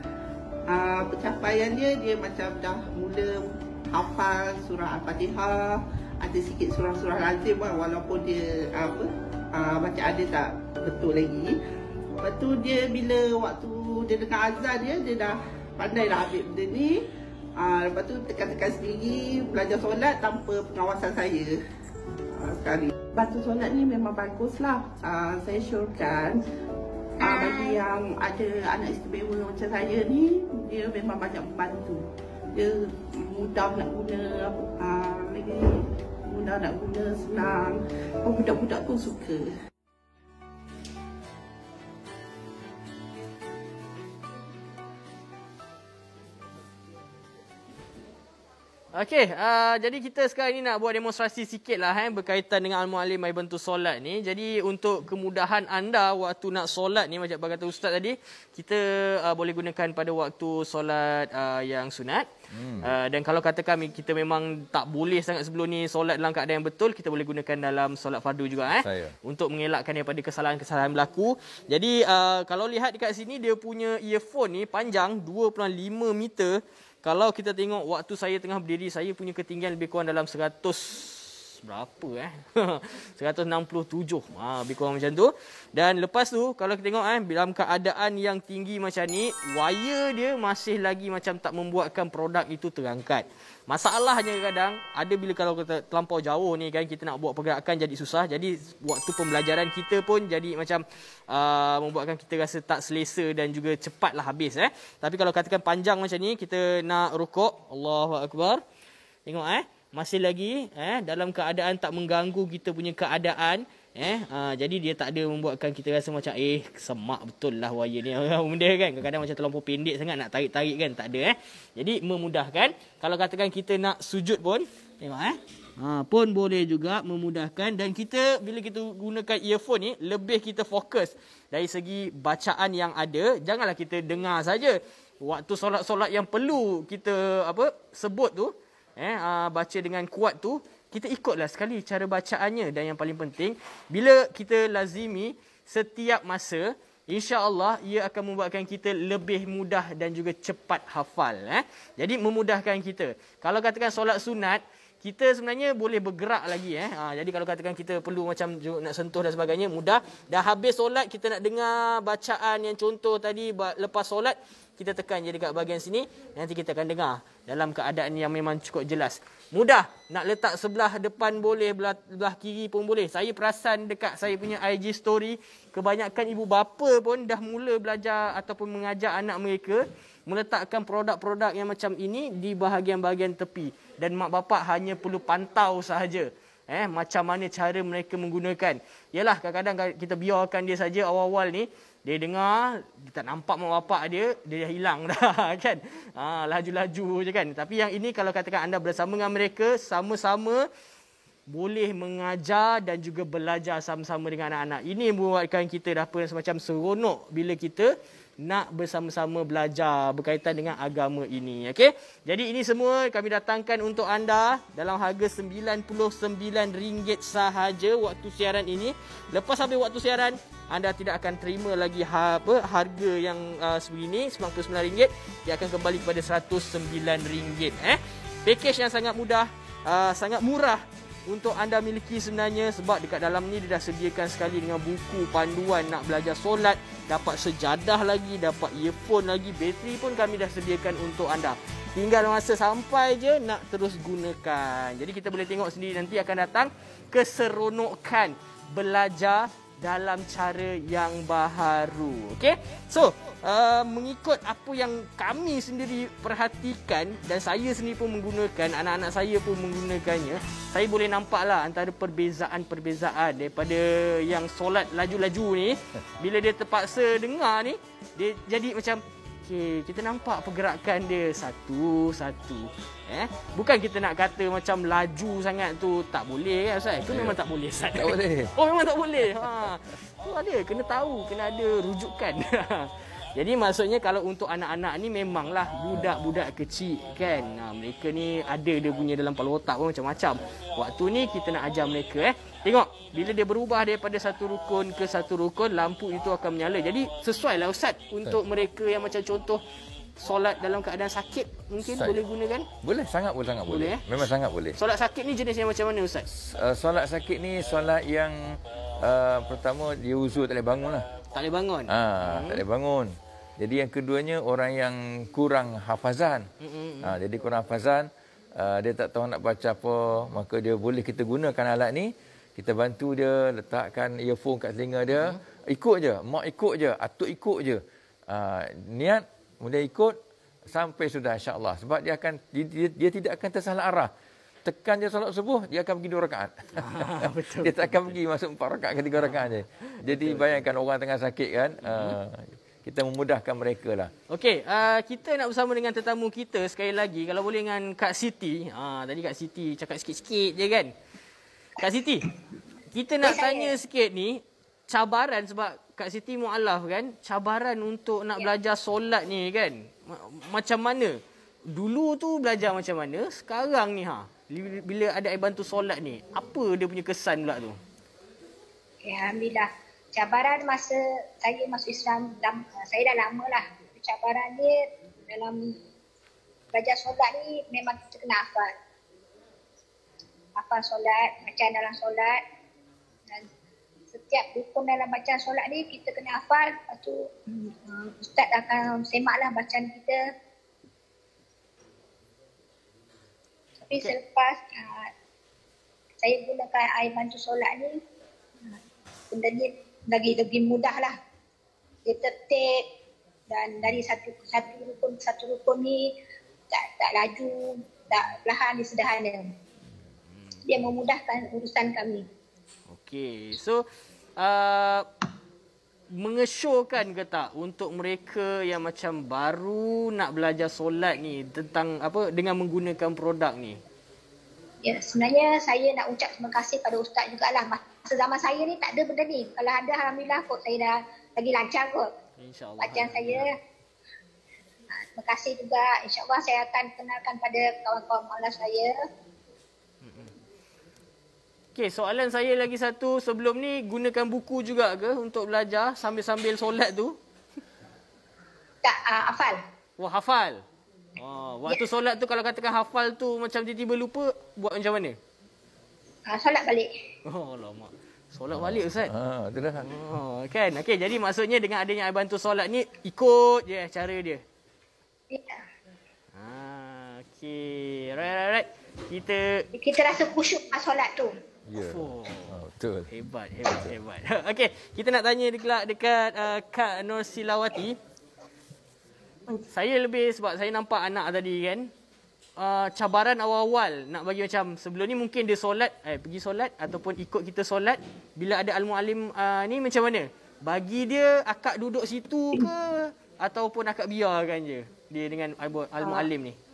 Uh, pencapaian dia dia macam dah mula hafal surah Al-Fatihah, ada sikit surah-surah lazim lah, walaupun dia apa uh, macam ada tak betul lagi. Lepas tu dia bila waktu dia dengar azan dia dia dah pandai dah ambil benda ni. Uh, lepas tu tekan-tekan sendiri belajar solat tanpa pengawasan saya. Ah, sekali. Batu solat ni memang baguslah. Uh, ah, saya syorkan uh, ah, bagi yang ada anak istimewa macam saya ni, dia memang banyak membantu. Dia mudah nak guna apa uh, lagi. Mudah nak guna, senang. Oh, budak-budak oh, pun suka. Okey, uh, jadi kita sekarang ni nak buat demonstrasi sikit lah eh, berkaitan dengan Al-Mu'alim Ibn Tu Solat ni. Jadi untuk kemudahan anda waktu nak solat ni, macam kata Ustaz tadi, kita uh, boleh gunakan pada waktu solat uh, yang sunat. Hmm. Uh, dan kalau katakan kita memang tak boleh sangat sebelum ni solat dalam keadaan yang betul, kita boleh gunakan dalam solat fardu juga eh. Saya. Untuk mengelakkan daripada kesalahan-kesalahan berlaku. Jadi uh, kalau lihat dekat sini, dia punya earphone ni panjang 2.5 meter kalau kita tengok waktu saya tengah berdiri saya punya ketinggian lebih kurang dalam 100 berapa eh 167 ha lebih kurang macam tu dan lepas tu kalau kita tengok eh dalam keadaan yang tinggi macam ni wire dia masih lagi macam tak membuatkan produk itu terangkat masalahnya kadang ada bila kalau kita terlampau jauh ni kan kita nak buat pergerakan jadi susah jadi waktu pembelajaran kita pun jadi macam uh, membuatkan kita rasa tak selesa dan juga cepatlah habis eh tapi kalau katakan panjang macam ni kita nak rukuk Allahuakbar tengok eh masih lagi eh dalam keadaan tak mengganggu kita punya keadaan eh uh, jadi dia tak ada membuatkan kita rasa macam eh semak betul lah wayar ni orang benda kan kadang-kadang macam terlalu pendek sangat nak tarik-tarik kan tak ada eh jadi memudahkan kalau katakan kita nak sujud pun tengok eh ha, pun boleh juga memudahkan dan kita bila kita gunakan earphone ni lebih kita fokus dari segi bacaan yang ada janganlah kita dengar saja waktu solat-solat yang perlu kita apa sebut tu eh, uh, baca dengan kuat tu, kita ikutlah sekali cara bacaannya dan yang paling penting, bila kita lazimi setiap masa, insya-Allah ia akan membuatkan kita lebih mudah dan juga cepat hafal eh. Jadi memudahkan kita. Kalau katakan solat sunat kita sebenarnya boleh bergerak lagi eh. Ha, jadi kalau katakan kita perlu macam nak sentuh dan sebagainya mudah. Dah habis solat kita nak dengar bacaan yang contoh tadi lepas solat kita tekan je dekat bahagian sini nanti kita akan dengar dalam keadaan yang memang cukup jelas mudah nak letak sebelah depan boleh belah, belah kiri pun boleh saya perasan dekat saya punya IG story kebanyakan ibu bapa pun dah mula belajar ataupun mengajar anak mereka meletakkan produk-produk yang macam ini di bahagian-bahagian tepi dan mak bapak hanya perlu pantau sahaja eh macam mana cara mereka menggunakan yalah kadang-kadang kita biarkan dia saja awal-awal ni dia dengar, dia tak nampak mak bapak dia, dia dah hilang dah kan. Ha, laju-laju je kan. Tapi yang ini kalau katakan anda bersama dengan mereka, sama-sama boleh mengajar dan juga belajar sama-sama dengan anak-anak. Ini membuatkan kita dah pun semacam seronok bila kita nak bersama-sama belajar berkaitan dengan agama ini. okay? Jadi ini semua kami datangkan untuk anda dalam harga RM99 sahaja waktu siaran ini. Lepas habis waktu siaran, anda tidak akan terima lagi harga yang uh, sebegini RM99 dia akan kembali kepada RM109 eh. Package yang sangat mudah, uh, sangat murah untuk anda miliki sebenarnya sebab dekat dalam ni dia dah sediakan sekali dengan buku panduan nak belajar solat dapat sejadah lagi dapat earphone lagi bateri pun kami dah sediakan untuk anda tinggal masa sampai je nak terus gunakan jadi kita boleh tengok sendiri nanti akan datang keseronokan belajar dalam cara yang baharu. Okay? So, uh, mengikut apa yang kami sendiri perhatikan dan saya sendiri pun menggunakan, anak-anak saya pun menggunakannya, saya boleh nampaklah antara perbezaan-perbezaan daripada yang solat laju-laju ni, bila dia terpaksa dengar ni, dia jadi macam, Okey, kita nampak pergerakan dia satu satu. Eh, bukan kita nak kata macam laju sangat tu tak boleh kan Ustaz? Itu ya. memang tak boleh Ustaz. Tak boleh. Oh, memang tak boleh. Ha. Tu ada kena tahu, kena ada rujukan. Jadi maksudnya kalau untuk anak-anak ni memanglah budak-budak kecil kan. Ha, mereka ni ada dia punya dalam kepala otak pun macam-macam. Waktu ni kita nak ajar mereka eh. Tengok bila dia berubah daripada satu rukun ke satu rukun lampu itu akan menyala. Jadi sesuai lah ustaz untuk Set. mereka yang macam contoh solat dalam keadaan sakit mungkin Set. boleh gunakan? Boleh, sangat boleh sangat boleh. boleh. Eh? Memang sangat boleh. Solat sakit ni jenis yang macam mana ustaz? Uh, solat sakit ni solat yang uh, pertama dia uzur tak boleh bangun lah. Tak boleh bangun. Ha, hmm. tak boleh bangun. Jadi yang keduanya orang yang kurang hafazan. Hmm. Ha, jadi kurang hafazan uh, dia tak tahu nak baca apa, maka dia boleh kita gunakan alat ni kita bantu dia letakkan earphone kat telinga dia hmm. ikut je mak ikut je atuk ikut je uh, niat mula ikut sampai sudah insyaallah sebab dia akan dia, dia tidak akan tersalah arah tekan dia solat subuh dia akan pergi dua rakaat. Ah, betul. dia tak akan pergi masuk empat rakaat ke tiga rakaat je. Jadi betul, bayangkan betul. orang tengah sakit kan uh, kita memudahkan mereka lah. Okey, uh, kita nak bersama dengan tetamu kita sekali lagi kalau boleh dengan Kak Siti. uh, tadi Kak Siti cakap sikit-sikit je kan. Kak Siti, kita nak saya. tanya sikit ni cabaran sebab Kak Siti mualaf kan, cabaran untuk nak ya. belajar solat ni kan. Macam mana? Dulu tu belajar macam mana? Sekarang ni ha, bila ada Iban tu solat ni, apa dia punya kesan pula tu? Ya Alhamdulillah. Cabaran masa saya masuk Islam, dalam, eh, saya dah lama lah. Cabaran dia dalam belajar solat ni memang kita kena hafal hafal solat, baca dalam solat. Dan setiap hukum dalam bacaan solat ni kita kena hafal. Lepas tu um, ustaz akan semaklah bacaan kita. Tapi okay. selepas uh, saya gunakan air bantu solat ni, uh, benda ni lagi lebih mudah lah. Dia tertib dan dari satu satu rukun satu rukun ni tak tak laju tak perlahan di sederhana dia memudahkan urusan kami. Okey. So uh, mengesyorkan ke tak untuk mereka yang macam baru nak belajar solat ni tentang apa dengan menggunakan produk ni? Ya, sebenarnya saya nak ucap terima kasih pada ustaz juga lah Masa zaman saya ni tak ada benda ni. Kalau ada alhamdulillah kot saya dah lagi lancar kot. Insya-Allah. Macam saya. Terima kasih juga. Insya-Allah saya akan kenalkan pada kawan-kawan mala saya. Okey, soalan saya lagi satu. Sebelum ni gunakan buku juga ke untuk belajar sambil-sambil solat tu? Tak, uh, hafal. Wah, hafal. Oh, waktu yeah. solat tu kalau katakan hafal tu macam tiba-tiba lupa, buat macam mana? Uh, solat balik. Oh, lama. Solat balik Ustaz. Ha, ah, itulah. Oh, kan. Okey, jadi maksudnya dengan adanya ai bantu solat ni ikut je cara dia. Ya. Yeah. Ha, ah, okey. Right, right, right. Kita kita rasa khusyuk pas solat tu. Yeah. Oh, oh, Hebat, hebat, hebat. Okey, kita nak tanya dekat dekat uh, Kak Nur Silawati. Saya lebih sebab saya nampak anak tadi kan. Uh, cabaran awal-awal nak bagi macam sebelum ni mungkin dia solat, eh pergi solat ataupun ikut kita solat bila ada al-muallim uh, ni macam mana? Bagi dia akak duduk situ ke ataupun akak biarkan je dia dengan al-muallim ni? Uh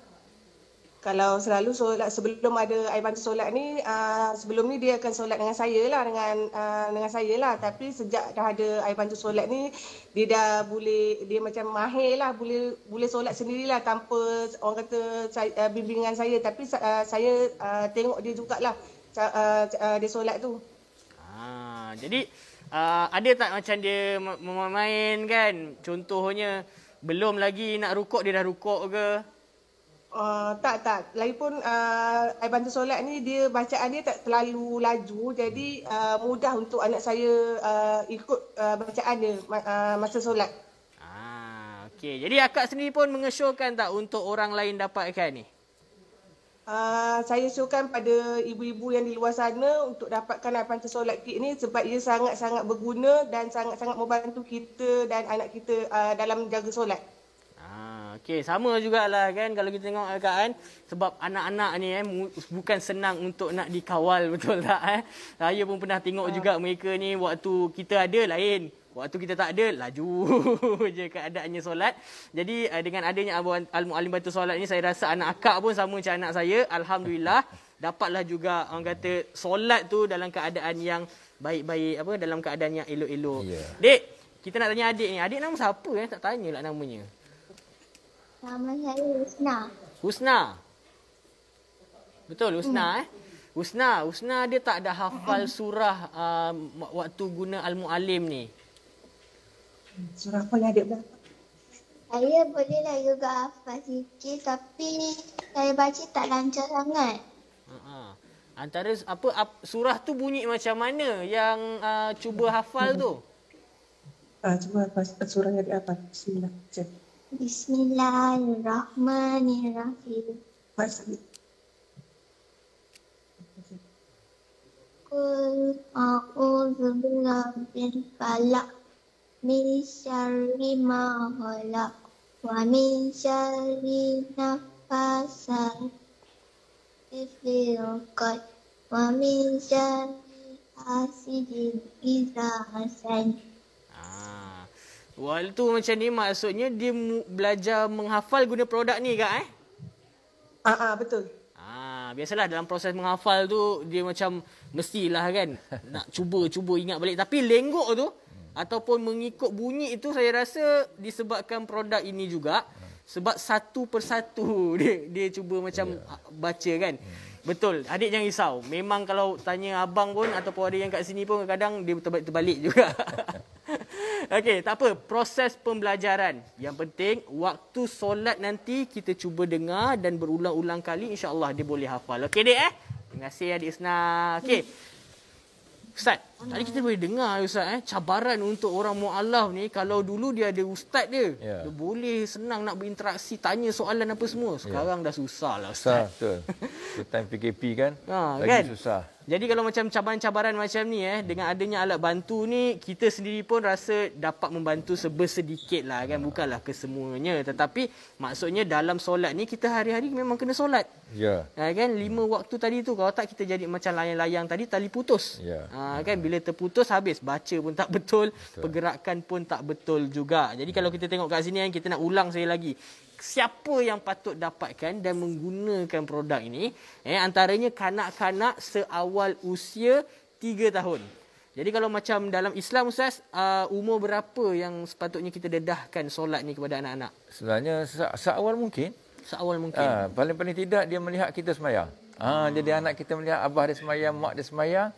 kalau selalu solat sebelum ada Aiban solat ni uh, sebelum ni dia akan solat dengan saya lah dengan uh, dengan saya lah tapi sejak dah ada Aiban tu solat ni dia dah boleh dia macam mahir lah boleh boleh solat sendirilah tanpa orang kata saya, uh, bimbingan saya tapi uh, saya uh, tengok dia jugaklah uh, uh, dia solat tu. Ah jadi uh, ada tak macam dia memainkan kan contohnya belum lagi nak rukuk dia dah rukuk ke? Uh, tak tak. Lagipun uh, ah, I bantu solat ni dia bacaan dia tak terlalu laju jadi uh, mudah untuk anak saya uh, ikut uh, bacaan dia uh, masa solat. Ah okay. Jadi akak sendiri pun mengesyorkan tak untuk orang lain dapatkan ni? Uh, saya syorkan pada ibu-ibu yang di luar sana untuk dapatkan I bantu solat kit ni sebab ia sangat-sangat berguna dan sangat-sangat membantu kita dan anak kita uh, dalam jaga solat. Okay, sama juga lah kan kalau kita tengok keadaan kan? sebab anak-anak ni eh bukan senang untuk nak dikawal betul tak eh saya pun pernah tengok ah. juga mereka ni waktu kita ada lain Waktu kita tak ada, laju je keadaannya solat. Jadi eh, dengan adanya Al-Mu'alim Batu Solat ni, saya rasa anak akak pun sama macam anak saya. Alhamdulillah, dapatlah juga orang kata solat tu dalam keadaan yang baik-baik, apa dalam keadaan yang elok-elok. Yeah. Dek, kita nak tanya adik ni. Adik nama siapa eh? Tak tanya lah namanya. Nama saya Husna. Husna. Betul Husna hmm. eh? Husna, Husna dia tak ada hafal hmm. surah uh, waktu guna Al-Mu'alim ni. Surah apa yang ada berapa? Saya bolehlah juga hafal sikit tapi saya baca tak lancar sangat. Uh-huh. Antara apa, apa surah tu bunyi macam mana yang uh, cuba hafal tu? Uh, cuba hafal surah yang apa? Bismillah. Cepat. Bismillahirrahmanirrahim. Qul a'udhu billahi falak min syarri ma khalaq wa min syarri nafasat ifliqat wa min syarri hasidin idha hasan. Waktu macam ni maksudnya dia belajar menghafal guna produk ni kak eh? Ah uh, uh, betul. Ah biasalah dalam proses menghafal tu dia macam mestilah kan nak cuba cuba ingat balik tapi lenggok tu ataupun mengikut bunyi itu saya rasa disebabkan produk ini juga sebab satu persatu dia dia cuba macam yeah. Ya. baca kan. Betul, adik jangan risau. Memang kalau tanya abang pun ataupun ada yang kat sini pun kadang dia terbalik-terbalik juga. Okey, tak apa. Proses pembelajaran. Yang penting, waktu solat nanti kita cuba dengar dan berulang-ulang kali. InsyaAllah dia boleh hafal. Okey, dek eh? Terima kasih, Adik Isna. Okey. Ustaz, Tadi kita boleh dengar Ustaz eh, cabaran untuk orang mu'alaf ni, kalau dulu dia ada ustaz dia, yeah. dia boleh senang nak berinteraksi, tanya soalan apa semua. Ya. Sekarang yeah. dah susah lah Ustaz. Susah, betul. The time PKP kan, ha, lagi kan? susah. Jadi kalau macam cabaran-cabaran macam ni eh, dengan adanya alat bantu ni, kita sendiri pun rasa dapat membantu sebesedikit lah kan, ya. bukanlah kesemuanya. Tetapi maksudnya dalam solat ni, kita hari-hari memang kena solat. Ya. Yeah. Ha, kan, lima waktu tadi tu, kalau tak kita jadi macam layang-layang tadi, tali putus. Ya. Yeah. Ha, kan, bila terputus habis baca pun tak betul, betul. pergerakan pun tak betul juga. Jadi hmm. kalau kita tengok kat sini kan kita nak ulang saya lagi. Siapa yang patut dapatkan dan menggunakan produk ini? Eh antaranya kanak-kanak seawal usia 3 tahun. Jadi kalau macam dalam Islam Ustaz, uh, umur berapa yang sepatutnya kita dedahkan solat ni kepada anak-anak? Sebenarnya seawal mungkin. Seawal mungkin. Ha, paling-paling tidak dia melihat kita semayang. Ha, hmm. Jadi anak kita melihat abah dia semayang, mak dia semayang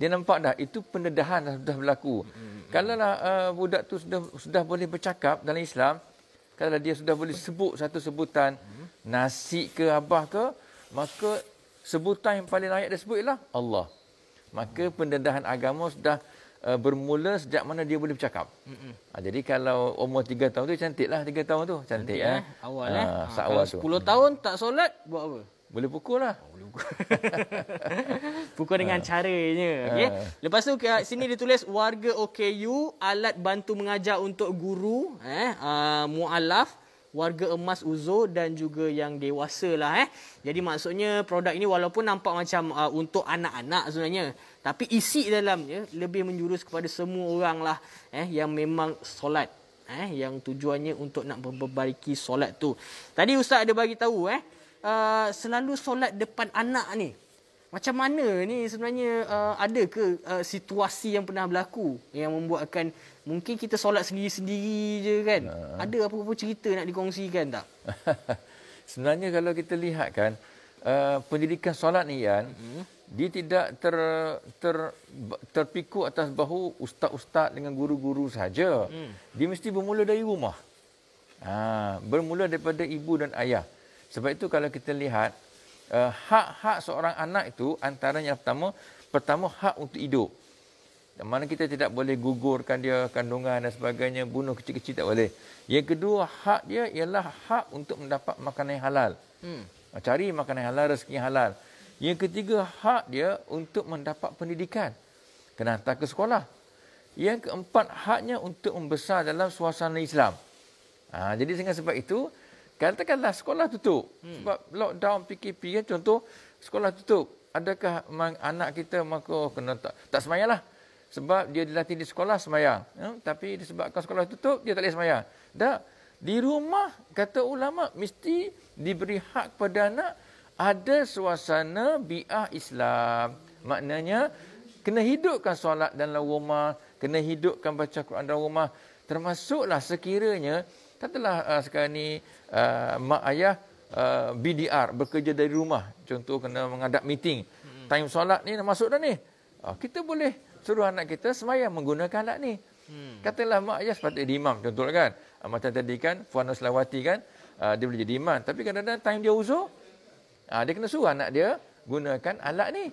dia nampak dah itu pendedahan dah sudah berlaku hmm. kalau lah uh, budak tu sudah sudah boleh bercakap dalam Islam kalau dia sudah boleh sebut satu sebutan hmm. nasi ke abah ke maka sebutan yang paling layak dia sebut ialah Allah maka hmm. pendedahan agama sudah uh, bermula sejak mana dia boleh bercakap hmm. uh, jadi kalau umur tiga tahun tu cantiklah tiga tahun tu cantik, cantik eh? eh awal ah, eh uh, ha, awal tu. 10 tahun tak solat buat apa boleh pukul lah. Oh, boleh pukul. pukul dengan ah. caranya. Ah. Okay. Lepas tu kat sini ditulis warga OKU alat bantu mengajar untuk guru eh uh, mualaf warga emas uzo dan juga yang dewasa lah eh. Jadi maksudnya produk ini walaupun nampak macam uh, untuk anak-anak sebenarnya tapi isi dalamnya lebih menjurus kepada semua orang lah eh yang memang solat eh yang tujuannya untuk nak memperbaiki solat tu. Tadi ustaz ada bagi tahu eh uh, selalu solat depan anak ni? Macam mana ni sebenarnya uh, ada ke uh, situasi yang pernah berlaku yang membuatkan mungkin kita solat sendiri-sendiri je kan? Uh. Ada apa-apa cerita nak dikongsikan tak? sebenarnya kalau kita lihat kan uh, pendidikan solat ni kan hmm. dia tidak ter, ter terpiku atas bahu ustaz-ustaz dengan guru-guru saja. Hmm. Dia mesti bermula dari rumah. Ha, bermula daripada ibu dan ayah. Hmm. Sebab itu kalau kita lihat uh, hak-hak seorang anak itu antaranya yang pertama, pertama hak untuk hidup. Dan mana kita tidak boleh gugurkan dia kandungan dan sebagainya, bunuh kecil-kecil tak boleh. Yang kedua, hak dia ialah hak untuk mendapat makanan yang halal. Hmm. Ah, cari makanan halal, rezeki yang halal. Yang ketiga, hak dia untuk mendapat pendidikan. Kena hantar ke sekolah. Yang keempat, haknya untuk membesar dalam suasana Islam. Ha, jadi dengan sebab itu, Katakanlah sekolah tutup. Hmm. Sebab lockdown PKP kan contoh sekolah tutup. Adakah anak kita maka oh, kena tak, tak semayang lah. Sebab dia dilatih di sekolah semayang. Hmm? Tapi disebabkan sekolah tutup dia tak boleh semayang. Tak. Di rumah kata ulama mesti diberi hak kepada anak ada suasana bi'ah Islam. Maknanya kena hidupkan solat dalam rumah. Kena hidupkan baca Quran dalam rumah. Termasuklah sekiranya Katalah uh, sekarang ni uh, mak ayah uh, BDR bekerja dari rumah. Contoh kena mengadap meeting. Hmm. Time solat ni masuk dah ni. Uh, kita boleh suruh anak kita semaya menggunakan alat ni. Hmm. Katalah mak ayah sepatutnya di imam contoh kan. Uh, macam tadi kan Puan Selawati kan uh, dia boleh jadi imam. Tapi kadang-kadang time dia uzur uh, dia kena suruh anak dia gunakan alat ni.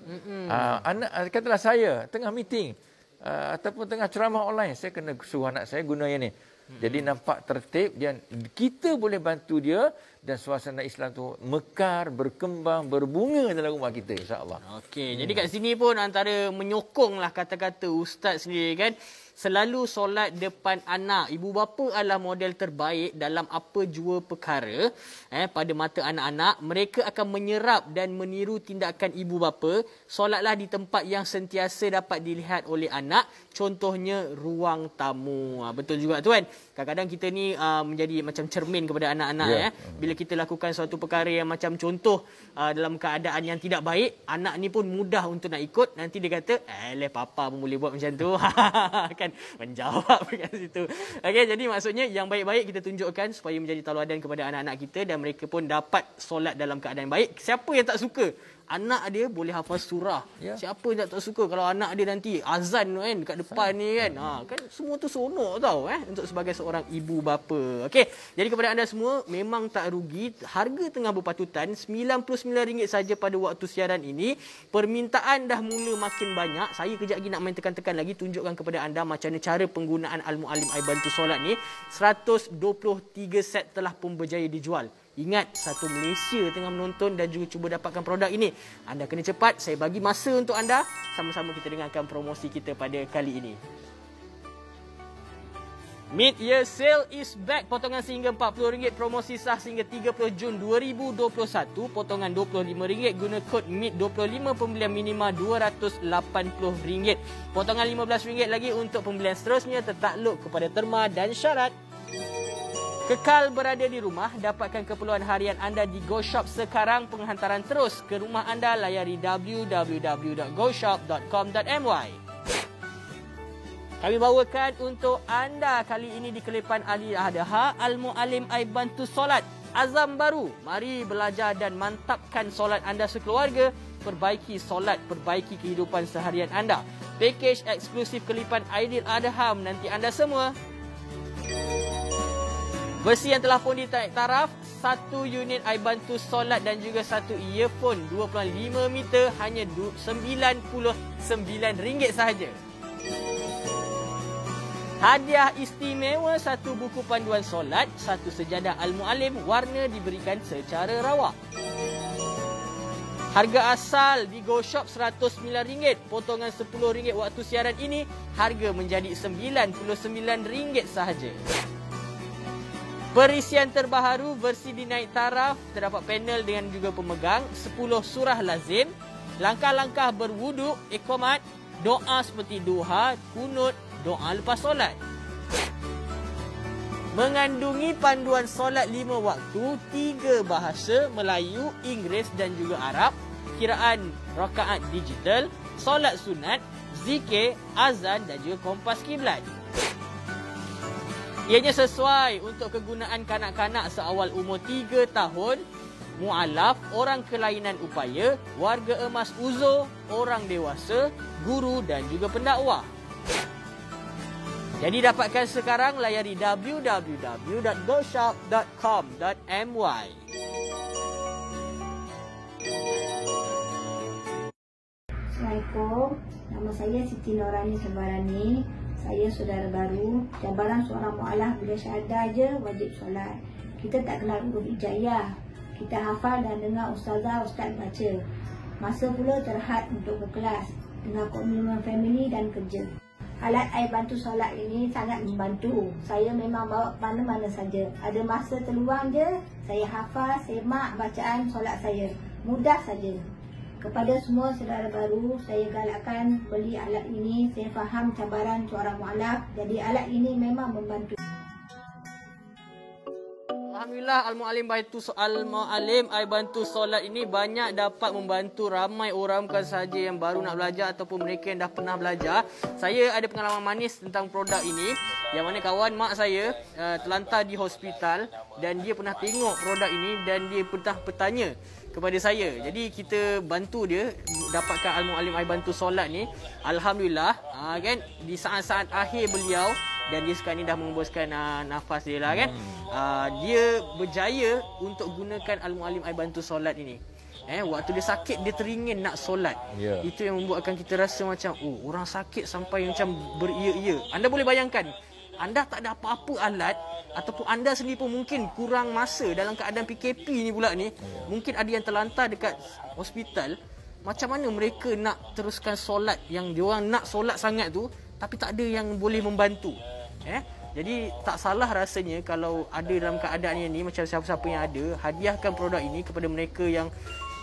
Uh, anak uh, katalah saya tengah meeting uh, ataupun tengah ceramah online saya kena suruh anak saya guna yang ni. Hmm. Jadi nampak tertib dan kita boleh bantu dia dan suasana Islam tu mekar, berkembang, berbunga dalam rumah kita insya-Allah. Okey, hmm. jadi kat sini pun antara menyokonglah kata-kata ustaz sendiri kan selalu solat depan anak. Ibu bapa adalah model terbaik dalam apa jua perkara eh pada mata anak-anak. Mereka akan menyerap dan meniru tindakan ibu bapa. Solatlah di tempat yang sentiasa dapat dilihat oleh anak, contohnya ruang tamu. Ha, betul juga tu kan. Kadang-kadang kita ni uh, menjadi macam cermin kepada anak-anak yeah. eh. Bila kita lakukan suatu perkara yang macam contoh uh, dalam keadaan yang tidak baik, anak ni pun mudah untuk nak ikut. Nanti dia kata, "Eh, leh papa pun boleh buat macam tu." Kan? akan menjawab dekat situ. Okey, jadi maksudnya yang baik-baik kita tunjukkan supaya menjadi teladan kepada anak-anak kita dan mereka pun dapat solat dalam keadaan baik. Siapa yang tak suka anak dia boleh hafal surah. Yeah. Siapa yang tak suka kalau anak dia nanti azan kan dekat depan Sain. ni kan. Ha kan semua tu seronok tau eh untuk sebagai seorang ibu bapa. Okey. Jadi kepada anda semua memang tak rugi harga tengah berpatutan RM99 saja pada waktu siaran ini. Permintaan dah mula makin banyak. Saya kejap lagi nak main tekan-tekan lagi tunjukkan kepada anda macam mana cara penggunaan Al-Muallim Aiban bantu solat ni. 123 set telah pun berjaya dijual. Ingat satu Malaysia tengah menonton dan juga cuba dapatkan produk ini. Anda kena cepat. Saya bagi masa untuk anda. Sama-sama kita dengarkan promosi kita pada kali ini. Mid Year Sale is back. Potongan sehingga RM40. Promosi sah sehingga 30 Jun 2021. Potongan RM25. Guna kod MID25. Pembelian minima RM280. Potongan RM15 lagi untuk pembelian seterusnya. Tertakluk kepada terma dan syarat. Kekal berada di rumah, dapatkan keperluan harian anda di GoShop sekarang. Penghantaran terus ke rumah anda layari www.goshop.com.my. Kami bawakan untuk anda kali ini di Kelipan Ali Adha Al-Mu'alim Aibantu Solat. Azam baru, mari belajar dan mantapkan solat anda sekeluarga. Perbaiki solat, perbaiki kehidupan seharian anda. Package eksklusif Kelipan Aidil Adha menanti anda semua. Besi yang telah pun ditaik taraf, satu unit Aiban tu solat dan juga satu earphone 2.5 meter hanya RM99 sahaja. Hadiah istimewa satu buku panduan solat, satu sejadah Al-Mu'alim warna diberikan secara rawak. Harga asal di Go GoShop RM109, potongan RM10 waktu siaran ini harga menjadi RM99 sahaja. Perisian terbaharu versi dinaik taraf terdapat panel dengan juga pemegang 10 surah lazim langkah-langkah berwuduk ikhomat doa seperti duha kunut doa lepas solat mengandungi panduan solat 5 waktu 3 bahasa Melayu, Inggeris dan juga Arab kiraan rakaat digital solat sunat zikir azan dan juga kompas kiblat Ianya sesuai untuk kegunaan kanak-kanak seawal umur 3 tahun, mualaf, orang kelainan upaya, warga emas uzo, orang dewasa, guru dan juga pendakwa. Jadi dapatkan sekarang layari www.goshop.com.my. Assalamualaikum. Nama saya Siti Norani Sabarani saya saudara baru cabaran seorang mualaf bila syahadah aja wajib solat kita tak kenal huruf hijaiyah kita hafal dan dengar ustazah ustaz baca masa pula terhad untuk ke kelas dengan komitmen family dan kerja Alat air bantu solat ini sangat membantu. Saya memang bawa mana-mana saja. Ada masa terluang je, saya hafal, semak bacaan solat saya. Mudah saja. Kepada semua saudara baru, saya galakkan beli alat ini. Saya faham cabaran suara mu'alaf. Jadi alat ini memang membantu. Alhamdulillah Al-Mu'alim bantu Al-Mu'alim ai bantu solat ini banyak dapat membantu ramai orang bukan saja yang baru nak belajar ataupun mereka yang dah pernah belajar. Saya ada pengalaman manis tentang produk ini yang mana kawan mak saya uh, eh, terlantar di hospital dan dia pernah tengok produk ini dan dia pernah bertanya kepada saya. Jadi kita bantu dia dapatkan ilmu alim ai bantu solat ni. Alhamdulillah, uh, kan di saat-saat akhir beliau dan dia sekarang ni dah mengembuskan uh, ha, nafas dia lah kan. Uh, dia berjaya untuk gunakan ilmu alim ai bantu solat ini. Eh waktu dia sakit dia teringin nak solat. Yeah. Itu yang membuatkan kita rasa macam oh orang sakit sampai macam beria-ia. Anda boleh bayangkan anda tak ada apa-apa alat ataupun anda sendiri pun mungkin kurang masa dalam keadaan PKP ni pula ni mungkin ada yang terlantar dekat hospital macam mana mereka nak teruskan solat yang dia orang nak solat sangat tu tapi tak ada yang boleh membantu eh jadi tak salah rasanya kalau ada dalam keadaan yang ni macam siapa-siapa yang ada hadiahkan produk ini kepada mereka yang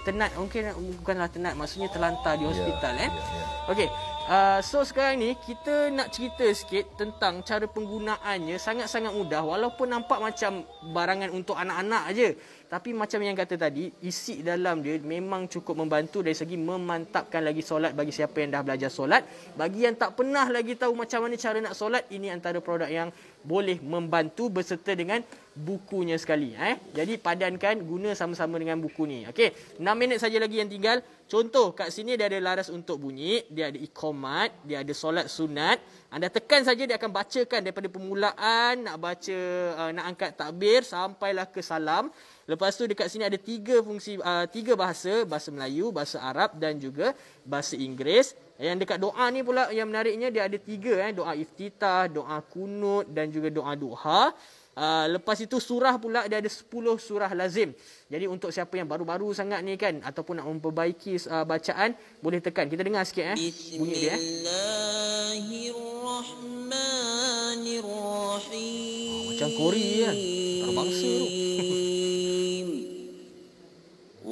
tenat mungkin bukanlah tenat maksudnya terlantar di ya, hospital yeah, eh yeah, yeah. okey Uh, so sekarang ni kita nak cerita sikit tentang cara penggunaannya sangat-sangat mudah walaupun nampak macam barangan untuk anak-anak aje. Tapi macam yang kata tadi, isi dalam dia memang cukup membantu dari segi memantapkan lagi solat bagi siapa yang dah belajar solat. Bagi yang tak pernah lagi tahu macam mana cara nak solat, ini antara produk yang boleh membantu berserta dengan bukunya sekali. Eh? Jadi padankan guna sama-sama dengan buku ni. Okey, 6 minit saja lagi yang tinggal. Contoh kat sini dia ada laras untuk bunyi, dia ada ikomat, dia ada solat sunat. Anda tekan saja dia akan bacakan daripada permulaan nak baca uh, nak angkat takbir sampailah ke salam. Lepas tu dekat sini ada tiga fungsi uh, tiga bahasa, bahasa Melayu, bahasa Arab dan juga bahasa Inggeris. Yang dekat doa ni pula yang menariknya dia ada tiga eh doa iftitah, doa kunut dan juga doa duha. Uh, lepas itu surah pula dia ada 10 surah lazim. Jadi untuk siapa yang baru-baru sangat ni kan ataupun nak memperbaiki uh, bacaan boleh tekan. Kita dengar sikit eh bunyi dia eh. Oh, macam Korea kan. Bangsa tu.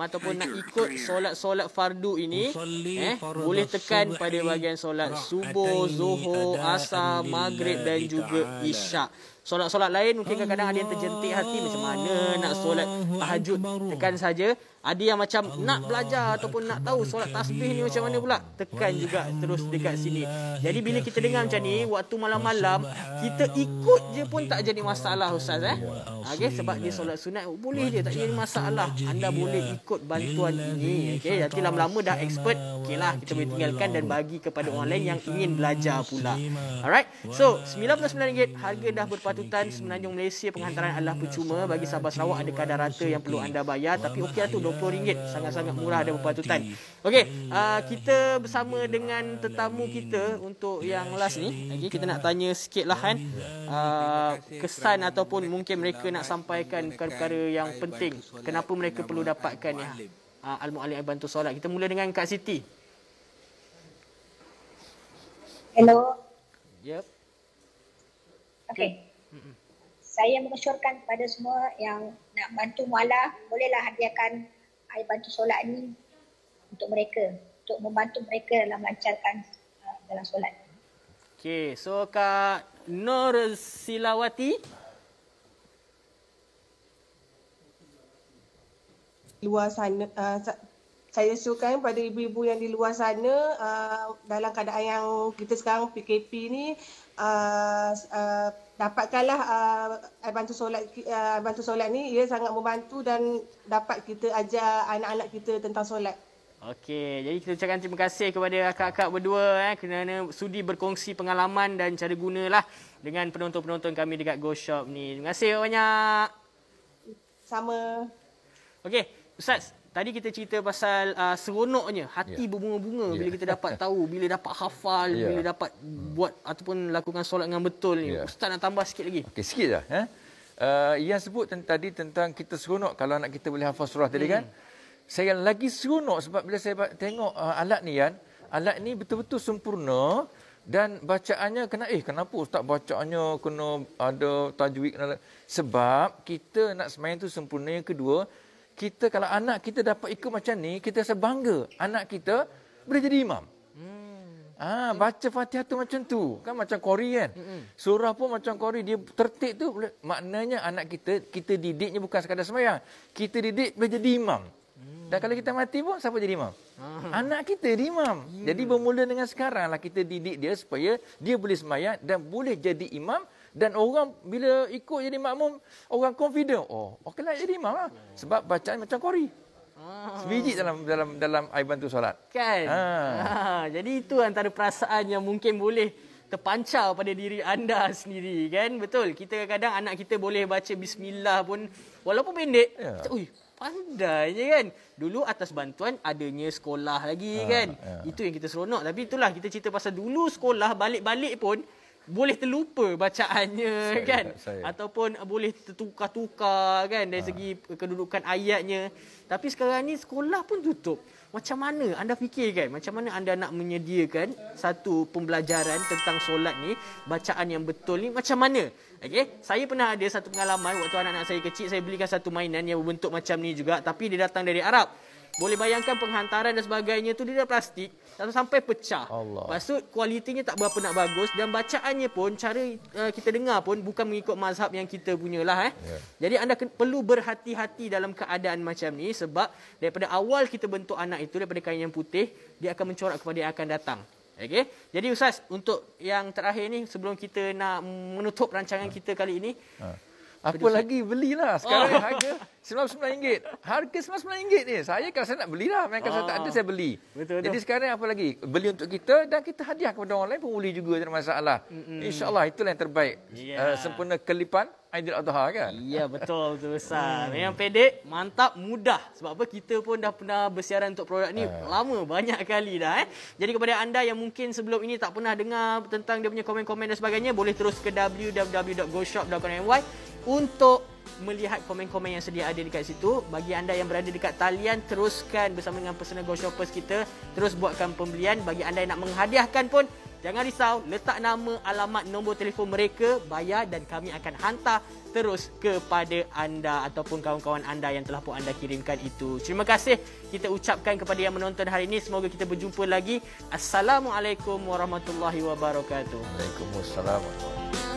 ataupun nak ikut solat-solat fardu ini eh boleh tekan pada bahagian solat subuh, zuhur, asar, maghrib dan juga isyak. Solat-solat lain mungkin kadang-kadang ada yang terjentik hati macam mana nak solat tahajud tekan saja ada yang macam Allah nak belajar Allah ataupun nak tahu solat tasbih ni macam mana pula tekan juga terus dekat sini. Jadi bila kita dengar macam ni waktu malam-malam kita ikut je pun tak jadi masalah ustaz eh. Okey sebab dia solat sunat boleh je tak jadi masalah. Anda boleh ikut bantuan ini. okay? nanti lama-lama dah expert okeylah kita boleh tinggalkan dan bagi kepada orang lain yang ingin belajar pula. Alright. So RM99 harga dah berpatutan semenanjung Malaysia penghantaran adalah percuma bagi Sabah Sarawak ada kadar rata yang perlu anda bayar tapi okeylah tu yeah, RM20 sangat-sangat murah dan berpatutan. Okey, uh, kita bersama dengan tetamu kita untuk yang last ni. Okay, kita nak tanya sikit lah kan. Uh, kesan ataupun mungkin mereka nak sampaikan perkara-perkara yang penting. Kenapa mereka perlu dapatkan ya? Uh, Al-Mu'alim Aiban tu solat. Kita mula dengan Kak Siti. Hello. Yep. Okay. Mm-mm. Hmm. Saya mengesyorkan kepada semua yang nak bantu mualaf, bolehlah hadiahkan I bantu solat ni untuk mereka untuk membantu mereka dalam melancarkan uh, dalam solat. Okey, so Kak Nur Silawati luar sana uh, saya syukurkan pada ibu-ibu yang di luar sana uh, dalam keadaan yang kita sekarang PKP ni uh, uh, dapatkanlah uh, bantu solat uh, bantu solat ni ia sangat membantu dan dapat kita ajar anak-anak kita tentang solat. Okey, jadi kita ucapkan terima kasih kepada akak-akak berdua eh, kerana sudi berkongsi pengalaman dan cara gunalah dengan penonton-penonton kami dekat Go Shop ni. Terima kasih banyak. Sama. Okey, Ustaz, Tadi kita cerita pasal uh, seronoknya hati yeah. berbunga-bunga yeah. bila kita dapat tahu, bila dapat hafal, yeah. bila dapat hmm. buat ataupun lakukan solat dengan betul ni. Yeah. Ustaz nak tambah sikit lagi. Okey, sikitlah eh. Ha? Uh, yang sebut tadi tentang kita seronok kalau anak kita boleh hafal surah tadi hmm. kan. Saya lagi seronok sebab bila saya tengok uh, alat ni kan, alat ni betul-betul sempurna dan bacaannya kena eh kenapa ustaz bacaannya kena ada tajwid sebab kita nak semain tu sempurna yang kedua kita kalau anak kita dapat ikut macam ni, kita rasa bangga anak kita boleh jadi imam. Hmm. Ah, baca Fatihah tu macam tu. Kan macam Korean. kan. Surah pun macam Qori, dia tertik tu maknanya anak kita kita didiknya bukan sekadar sembahyang. Kita didik boleh jadi imam. Hmm. Dan kalau kita mati pun siapa jadi imam? Ah. Anak kita jadi imam. Yeah. Jadi bermula dengan sekaranglah kita didik dia supaya dia boleh sembahyang dan boleh jadi imam dan orang bila ikut jadi makmum, orang confident. Oh, okeylah jadi imam lah. Sebab bacaan macam kori. Ah. Sebiji dalam dalam dalam aiban bantu solat. Kan? Ha. ha. Jadi itu antara perasaan yang mungkin boleh terpancar pada diri anda sendiri kan betul kita kadang anak kita boleh baca bismillah pun walaupun pendek ya. ui pandai kan dulu atas bantuan adanya sekolah lagi ha, kan ya. itu yang kita seronok tapi itulah kita cerita pasal dulu sekolah balik-balik pun boleh terlupa bacaannya saya, kan saya. ataupun uh, boleh tertukar-tukar kan dari ha. segi uh, kedudukan ayatnya tapi sekarang ni sekolah pun tutup macam mana anda fikir kan macam mana anda nak menyediakan satu pembelajaran tentang solat ni bacaan yang betul ni macam mana okey saya pernah ada satu pengalaman waktu anak-anak saya kecil saya belikan satu mainan yang berbentuk macam ni juga tapi dia datang dari Arab boleh bayangkan penghantaran dan sebagainya tu dia dah plastik sampai pecah. Allah. Lepas kualitinya tak berapa nak bagus dan bacaannya pun cara uh, kita dengar pun bukan mengikut mazhab yang kita punyalah eh. Yeah. Jadi anda ke- perlu berhati-hati dalam keadaan macam ni sebab daripada awal kita bentuk anak itu daripada kain yang putih dia akan mencorak kepada yang akan datang. Okey. Jadi ustaz untuk yang terakhir ni sebelum kita nak menutup rancangan uh. kita kali ini uh. Apa lagi belilah sekarang oh. harga RM99. Harga RM99 ni. Saya kalau saya nak belilah, memang kalau oh. saya tak ada oh. saya beli. Betul, betul. Jadi sekarang apa lagi? Beli untuk kita dan kita hadiah kepada orang lain pun boleh juga tak ada masalah. Mm-hmm. Insya-Allah itulah yang terbaik. Yeah. Ya. Uh, sempurna kelipan Aidil Adha kan? Ya yeah, betul betul besar. Hmm. Memang pendek, mantap, mudah. Sebab apa kita pun dah pernah bersiaran untuk produk ni uh. lama banyak kali dah eh. Jadi kepada anda yang mungkin sebelum ini tak pernah dengar tentang dia punya komen-komen dan sebagainya, boleh terus ke www.goshop.my untuk melihat komen-komen yang sedia ada dekat situ. Bagi anda yang berada dekat talian, teruskan bersama dengan personal go shoppers kita. Terus buatkan pembelian. Bagi anda yang nak menghadiahkan pun, jangan risau. Letak nama, alamat, nombor telefon mereka. Bayar dan kami akan hantar terus kepada anda ataupun kawan-kawan anda yang telah pun anda kirimkan itu. Terima kasih kita ucapkan kepada yang menonton hari ini. Semoga kita berjumpa lagi. Assalamualaikum warahmatullahi wabarakatuh. Waalaikumsalam warahmatullahi wabarakatuh.